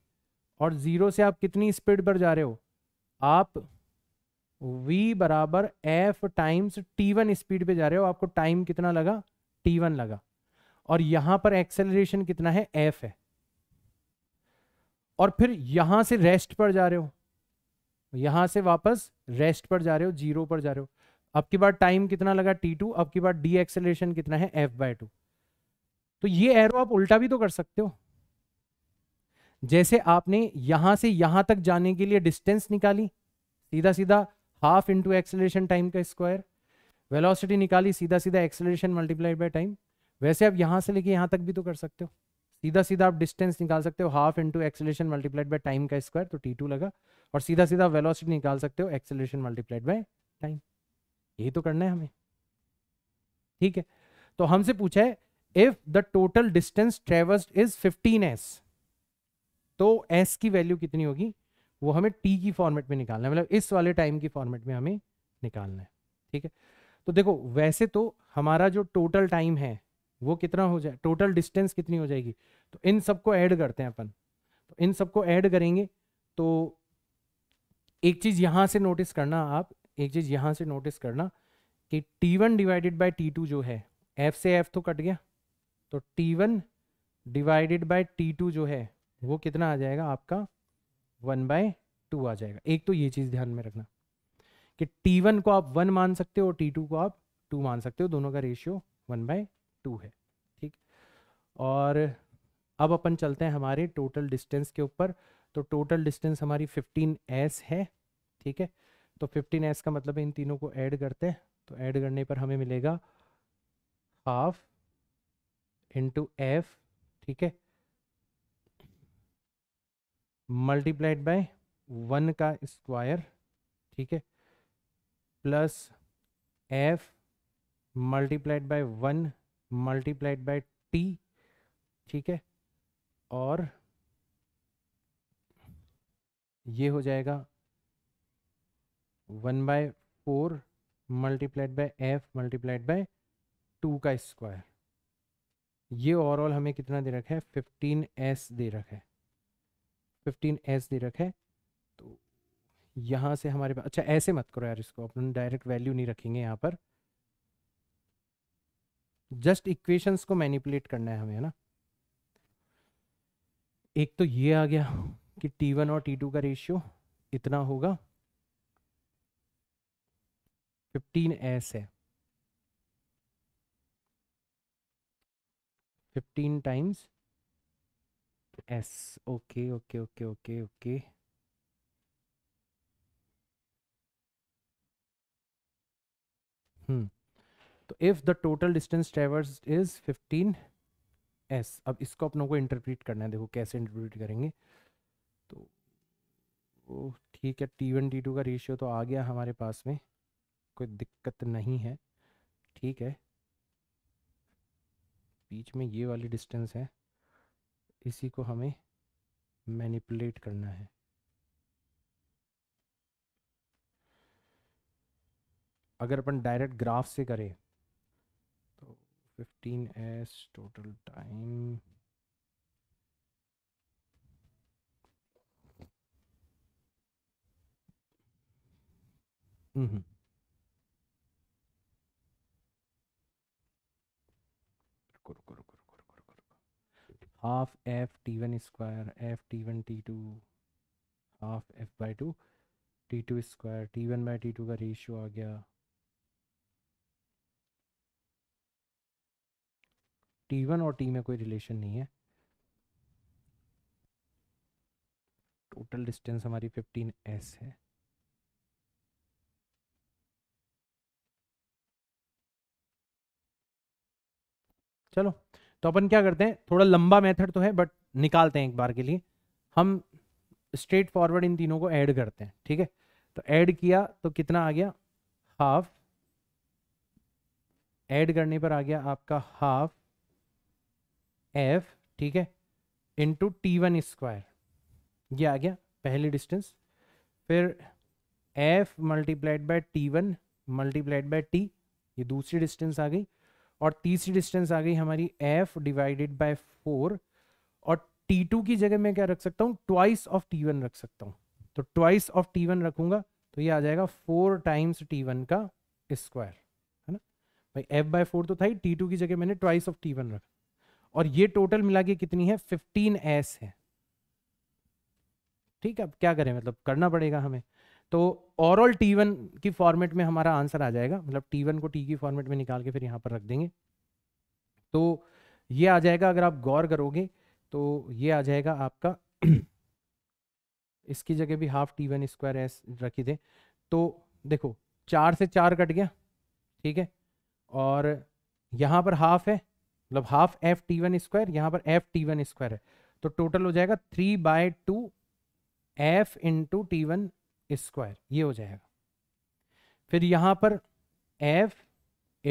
और ज़ीरो से आप कितनी स्पीड पर जा रहे हो आप v बराबर F times T one speed पे जा रहे हो आपको टाइम कितना लगा टी वन लगा और यहां पर एक्सेलरेशन कितना है एफ है और फिर यहां से रेस्ट पर जा रहे हो यहां से वापस रेस्ट पर जा रहे हो जीरो पर जा रहे हो अब की बार टाइम कितना लगा टी टू अब की बार डी एक्सेलेशन कितना है एफ बाय टू तो ये एरो आप उल्टा भी तो कर सकते हो जैसे आपने यहां से यहां तक जाने के लिए डिस्टेंस निकाली सीधा सीधा हाफ इंटू एक्सेलेशन टाइम का स्क्वायर वेलोसिटी निकाली सीधा सीधा एक्सेलेशन मल्टीप्लाइड बाय टाइम वैसे आप यहां से लेके यहां तक भी तो कर सकते हो सीधा सीधा आप डिस्टेंस निकाल सकते हो half into acceleration multiplied by time का स्क्वायर तो टी टू लगा और सीधा सीधा वेलोसिटी निकाल सकते हो एक्सेलेशन मल्टीप्लाइड बाय टाइम यही तो करना है हमें ठीक है तो हमसे पूछा है if the total distance traversed is 15s तो s की वैल्यू कितनी होगी वो हमें t की फॉर्मेट में निकालना है मतलब इस वाले टाइम की फॉर्मेट में हमें निकालना है ठीक है तो देखो वैसे तो हमारा जो टोटल टाइम है वो कितना हो जाए टोटल डिस्टेंस कितनी हो जाएगी तो इन सबको ऐड करते हैं अपन तो इन सबको ऐड करेंगे तो एक चीज़ यहां से नोटिस करना आप एक चीज यहां से नोटिस करना कि T1 one divided by T जो है F से F तो कट गया तो T1 one divided by T जो है वो कितना आ जाएगा आपका वन बाय टू आ जाएगा एक तो ये चीज़ ध्यान में रखना कि T1 को आप वन मान सकते हो और टी टू को आप टू मान सकते हो दोनों का रेशियो वन बाय टू है ठीक और अब अपन चलते हैं हमारे टोटल डिस्टेंस के ऊपर तो टोटल डिस्टेंस हमारी फिफ्टीन है ठीक है तो फिफ्टीन एस का मतलब इन तीनों को ऐड करते हैं तो ऐड करने पर हमें मिलेगा हाफ इंटू एफ ठीक है मल्टीप्लाइड बाय वन का स्क्वायर ठीक है plus F multiplied by one multiplied by T ठीक है और ये हो जाएगा one by four multiplied by F multiplied by two का स्क्वायर ये ओवरऑल हमें कितना दे रखा है फिफ्टीन एस दे रखा है फिफ्टीन एस दे रखा है तो यहाँ से हमारे पास अच्छा ऐसे मत करो यार इसको अपन डायरेक्ट वैल्यू नहीं रखेंगे यहाँ पर जस्ट इक्वेशंस को मैनिपुलेट करना है हमें है ना एक तो ये आ गया कि टी वन और टी टू का रेशियो इतना होगा फिफ्टीन एस है fifteen times S okay okay okay okay okay hmm तो if the total distance traverse is fifteen S अब इसको अपनों को इंटरप्रेट करना है देखो कैसे इंटरप्रेट करेंगे तो ठीक है टी वन टी टू का रेशियो तो आ गया हमारे पास में कोई दिक्कत नहीं है ठीक है बीच में ये वाली डिस्टेंस है इसी को हमें मैनिपुलेट करना है अगर अपन डायरेक्ट ग्राफ से करें तो 15s total time hmm, hmm. Half F T one square F T one T two half F by two T two square T one by T two का रेशियो आ गया T one और T में कोई relation नहीं है total distance हमारी fifteen S है चलो तो अपन क्या करते हैं थोड़ा लंबा मेथड तो है बट निकालते हैं एक बार के लिए हम स्ट्रेट फॉरवर्ड इन तीनों को ऐड करते हैं ठीक है तो ऐड किया तो कितना आ गया हाफ ऐड करने पर आ गया आपका हाफ एफ ठीक है इंटू टी वन स्क्वायर ये आ गया पहली डिस्टेंस फिर F multiplied by T one multiplied by T ये दूसरी डिस्टेंस आ गई और तीसरी डिस्टेंस आ गई हमारी एफ डिवाइडेड बाय फोर और टी टू की जगह मैं क्या रख सकता हूँ ट्वाइस ऑफ टी वन रख सकता हूँ तो ट्वाइस ऑफ टी वन रखूंगा तो ये आ जाएगा फोर टाइम्स टी वन का स्क्वायर है ना भाई एफ बाय फोर तो था ही टी टू की जगह मैंने ट्वाइस ऑफ टी वन रखा और ये टोटल मिला के कितनी है फिफ्टीन एस है ठीक है अब क्या करें मतलब करना पड़ेगा हमें तो ओवरऑल टी वन की फॉर्मेट में हमारा आंसर आ जाएगा मतलब टी वन को टी की फॉर्मेट में निकाल के फिर यहाँ पर रख देंगे तो ये आ जाएगा अगर आप गौर करोगे तो ये आ जाएगा आपका इसकी जगह भी half T one square S रखी दे तो देखो चार से चार कट गया ठीक है और यहाँ पर हाफ है मतलब half F T one square यहाँ पर एफ टी वन स्क्वायर है तो टोटल हो जाएगा three by two F into T one square ये हो जाएगा फिर यहां पर F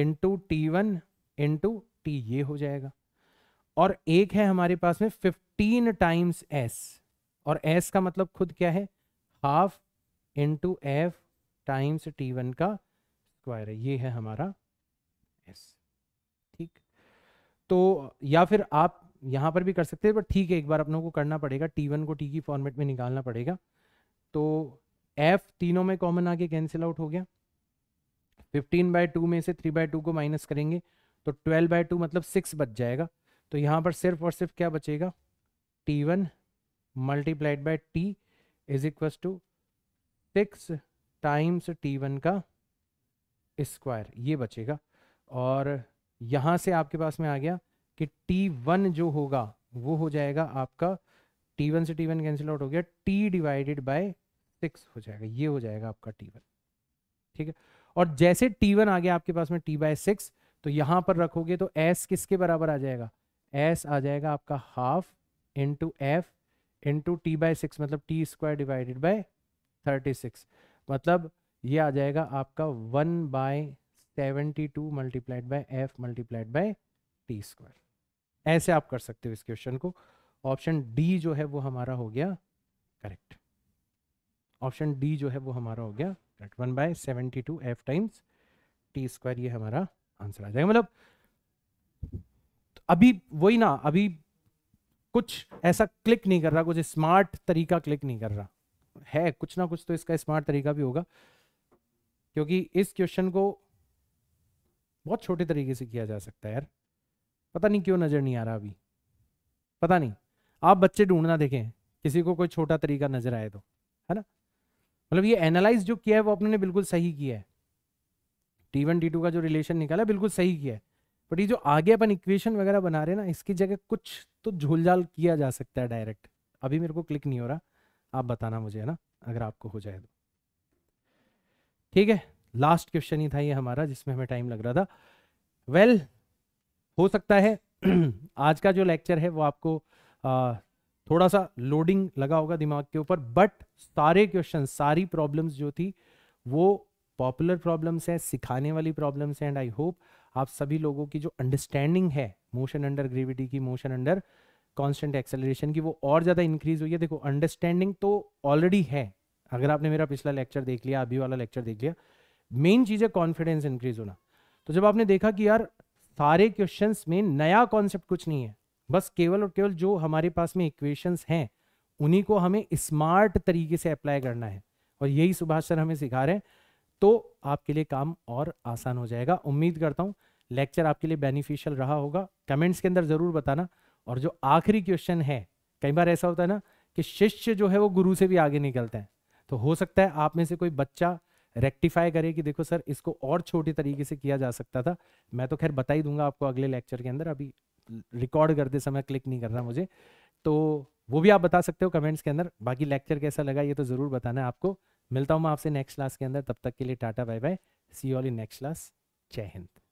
into T one into T ये हो जाएगा और एक है हमारे पास में फिफ्टीन टाइम्स एस और एस का मतलब खुद क्या है half into F times T one का स्क्वायर है ये है हमारा एस ठीक तो या फिर आप यहां पर भी कर सकते हैं पर ठीक है एक बार अपनों को करना पड़ेगा टी वन को टी की फॉर्मेट में निकालना पड़ेगा तो एफ तीनों में कॉमन आके कैंसिल आउट हो गया फिफ्टीन बाय टू में से थ्री बाय टू को माइनस करेंगे तो ट्वेल्व बाय टू मतलब सिक्स बच जाएगा तो यहाँ पर सिर्फ और सिर्फ क्या बचेगा T one multiplied by T is equal to six times T one का स्क्वायर ये बचेगा और यहाँ से आपके पास में आ गया कि टी वन जो होगा वो हो जाएगा आपका टी वन से टी वन कैंसिल आउट हो गया टी डिवाइडेड बाय सिक्स हो जाएगा ये हो जाएगा आपका टी वन ठीक है और जैसे टी वन आ गया आपके पास में टी बाय सिक्स तो यहाँ पर रखोगे तो एस किसके बराबर आ जाएगा एस आ जाएगा आपका half into F two T by six मतलब T square divided by thirty six मतलब ये आ जाएगा आपका one by seventy two multiplied by F multiplied by T square ऐसे आप कर सकते हो इस क्वेश्चन को ऑप्शन डी जो है वो हमारा हो गया करेक्ट ऑप्शन डी जो है वो हमारा हो गया correct one by seventy two F times T square ये हमारा आंसर आ जाएगा मतलब तो अभी वही ना अभी कुछ ऐसा क्लिक नहीं कर रहा कुछ स्मार्ट तरीका क्लिक नहीं कर रहा है कुछ ना कुछ तो इसका स्मार्ट तरीका भी होगा क्योंकि इस क्वेश्चन को बहुत छोटे तरीके से किया जा सकता है यार पता नहीं क्यों नज़र नहीं आ रहा अभी पता नहीं आप बच्चे ढूंढना देखें किसी को कोई छोटा तरीका नज़र आए तो है ना मतलब ये एनालाइज जो किया है वो अपने बिल्कुल सही किया है टी वन टी टू का जो रिलेशन निकाला बिल्कुल सही किया है बट ये जो आगे अपन इक्वेशन वगैरह बना रहे हैं ना इसकी जगह कुछ तो झोलझाल किया जा सकता है डायरेक्ट अभी मेरे को क्लिक नहीं हो रहा आप बताना मुझे है ना अगर आपको हो जाए तो ठीक है लास्ट क्वेश्चन ही था ये हमारा जिसमें हमें टाइम लग रहा था वेल well, हो सकता है आज का जो लेक्चर है वो आपको आ, थोड़ा सा लोडिंग लगा होगा दिमाग के ऊपर बट सारे क्वेश्चन सारी प्रॉब्लम्स जो थी वो पॉपुलर प्रॉब्लम्स हैं सिखाने वाली प्रॉब्लम्स हैं एंड आई होप आप सभी लोगों की जो अंडरस्टैंडिंग है मोशन अंडर ग्रेविटी की मोशन अंडर कॉन्स्टेंट एक्सेलरेशन की वो और ज़्यादा इंक्रीज हुई है देखो अंडरस्टैंडिंग तो ऑलरेडी है अगर आपने मेरा पिछला लेक्चर देख लिया अभी वाला लेक्चर देख लिया मेन चीज़ है कॉन्फिडेंस इंक्रीज होना तो जब आपने देखा कि यार सारे क्वेश्चंस में नया कॉन्सेप्ट कुछ नहीं है बस केवल और केवल जो हमारे पास में इक्वेशंस हैं उन्हीं को हमें स्मार्ट तरीके से अप्लाई करना है और यही सुभाष सर हमें सिखा रहे हैं तो आपके लिए काम और आसान हो जाएगा उम्मीद करता हूँ लेक्चर आपके लिए बेनिफिशियल रहा होगा कमेंट्स के अंदर ज़रूर बताना और जो आखिरी क्वेश्चन है कई बार ऐसा होता है ना कि शिष्य जो है वो गुरु से भी आगे निकलते हैं तो हो सकता है आप में से कोई बच्चा रेक्टिफाई करे कि देखो सर इसको और छोटे तरीके से किया जा सकता था मैं तो खैर बता ही दूंगा आपको अगले लेक्चर के अंदर अभी रिकॉर्ड करते समय क्लिक नहीं कर रहा मुझे तो वो भी आप बता सकते हो कमेंट्स के अंदर बाकी लेक्चर कैसा लगा ये तो ज़रूर बताना है आपको मिलता हूँ मैं आपसे नेक्स्ट क्लास के अंदर तब तक के लिए tata bye bye see all in next class जय हिंद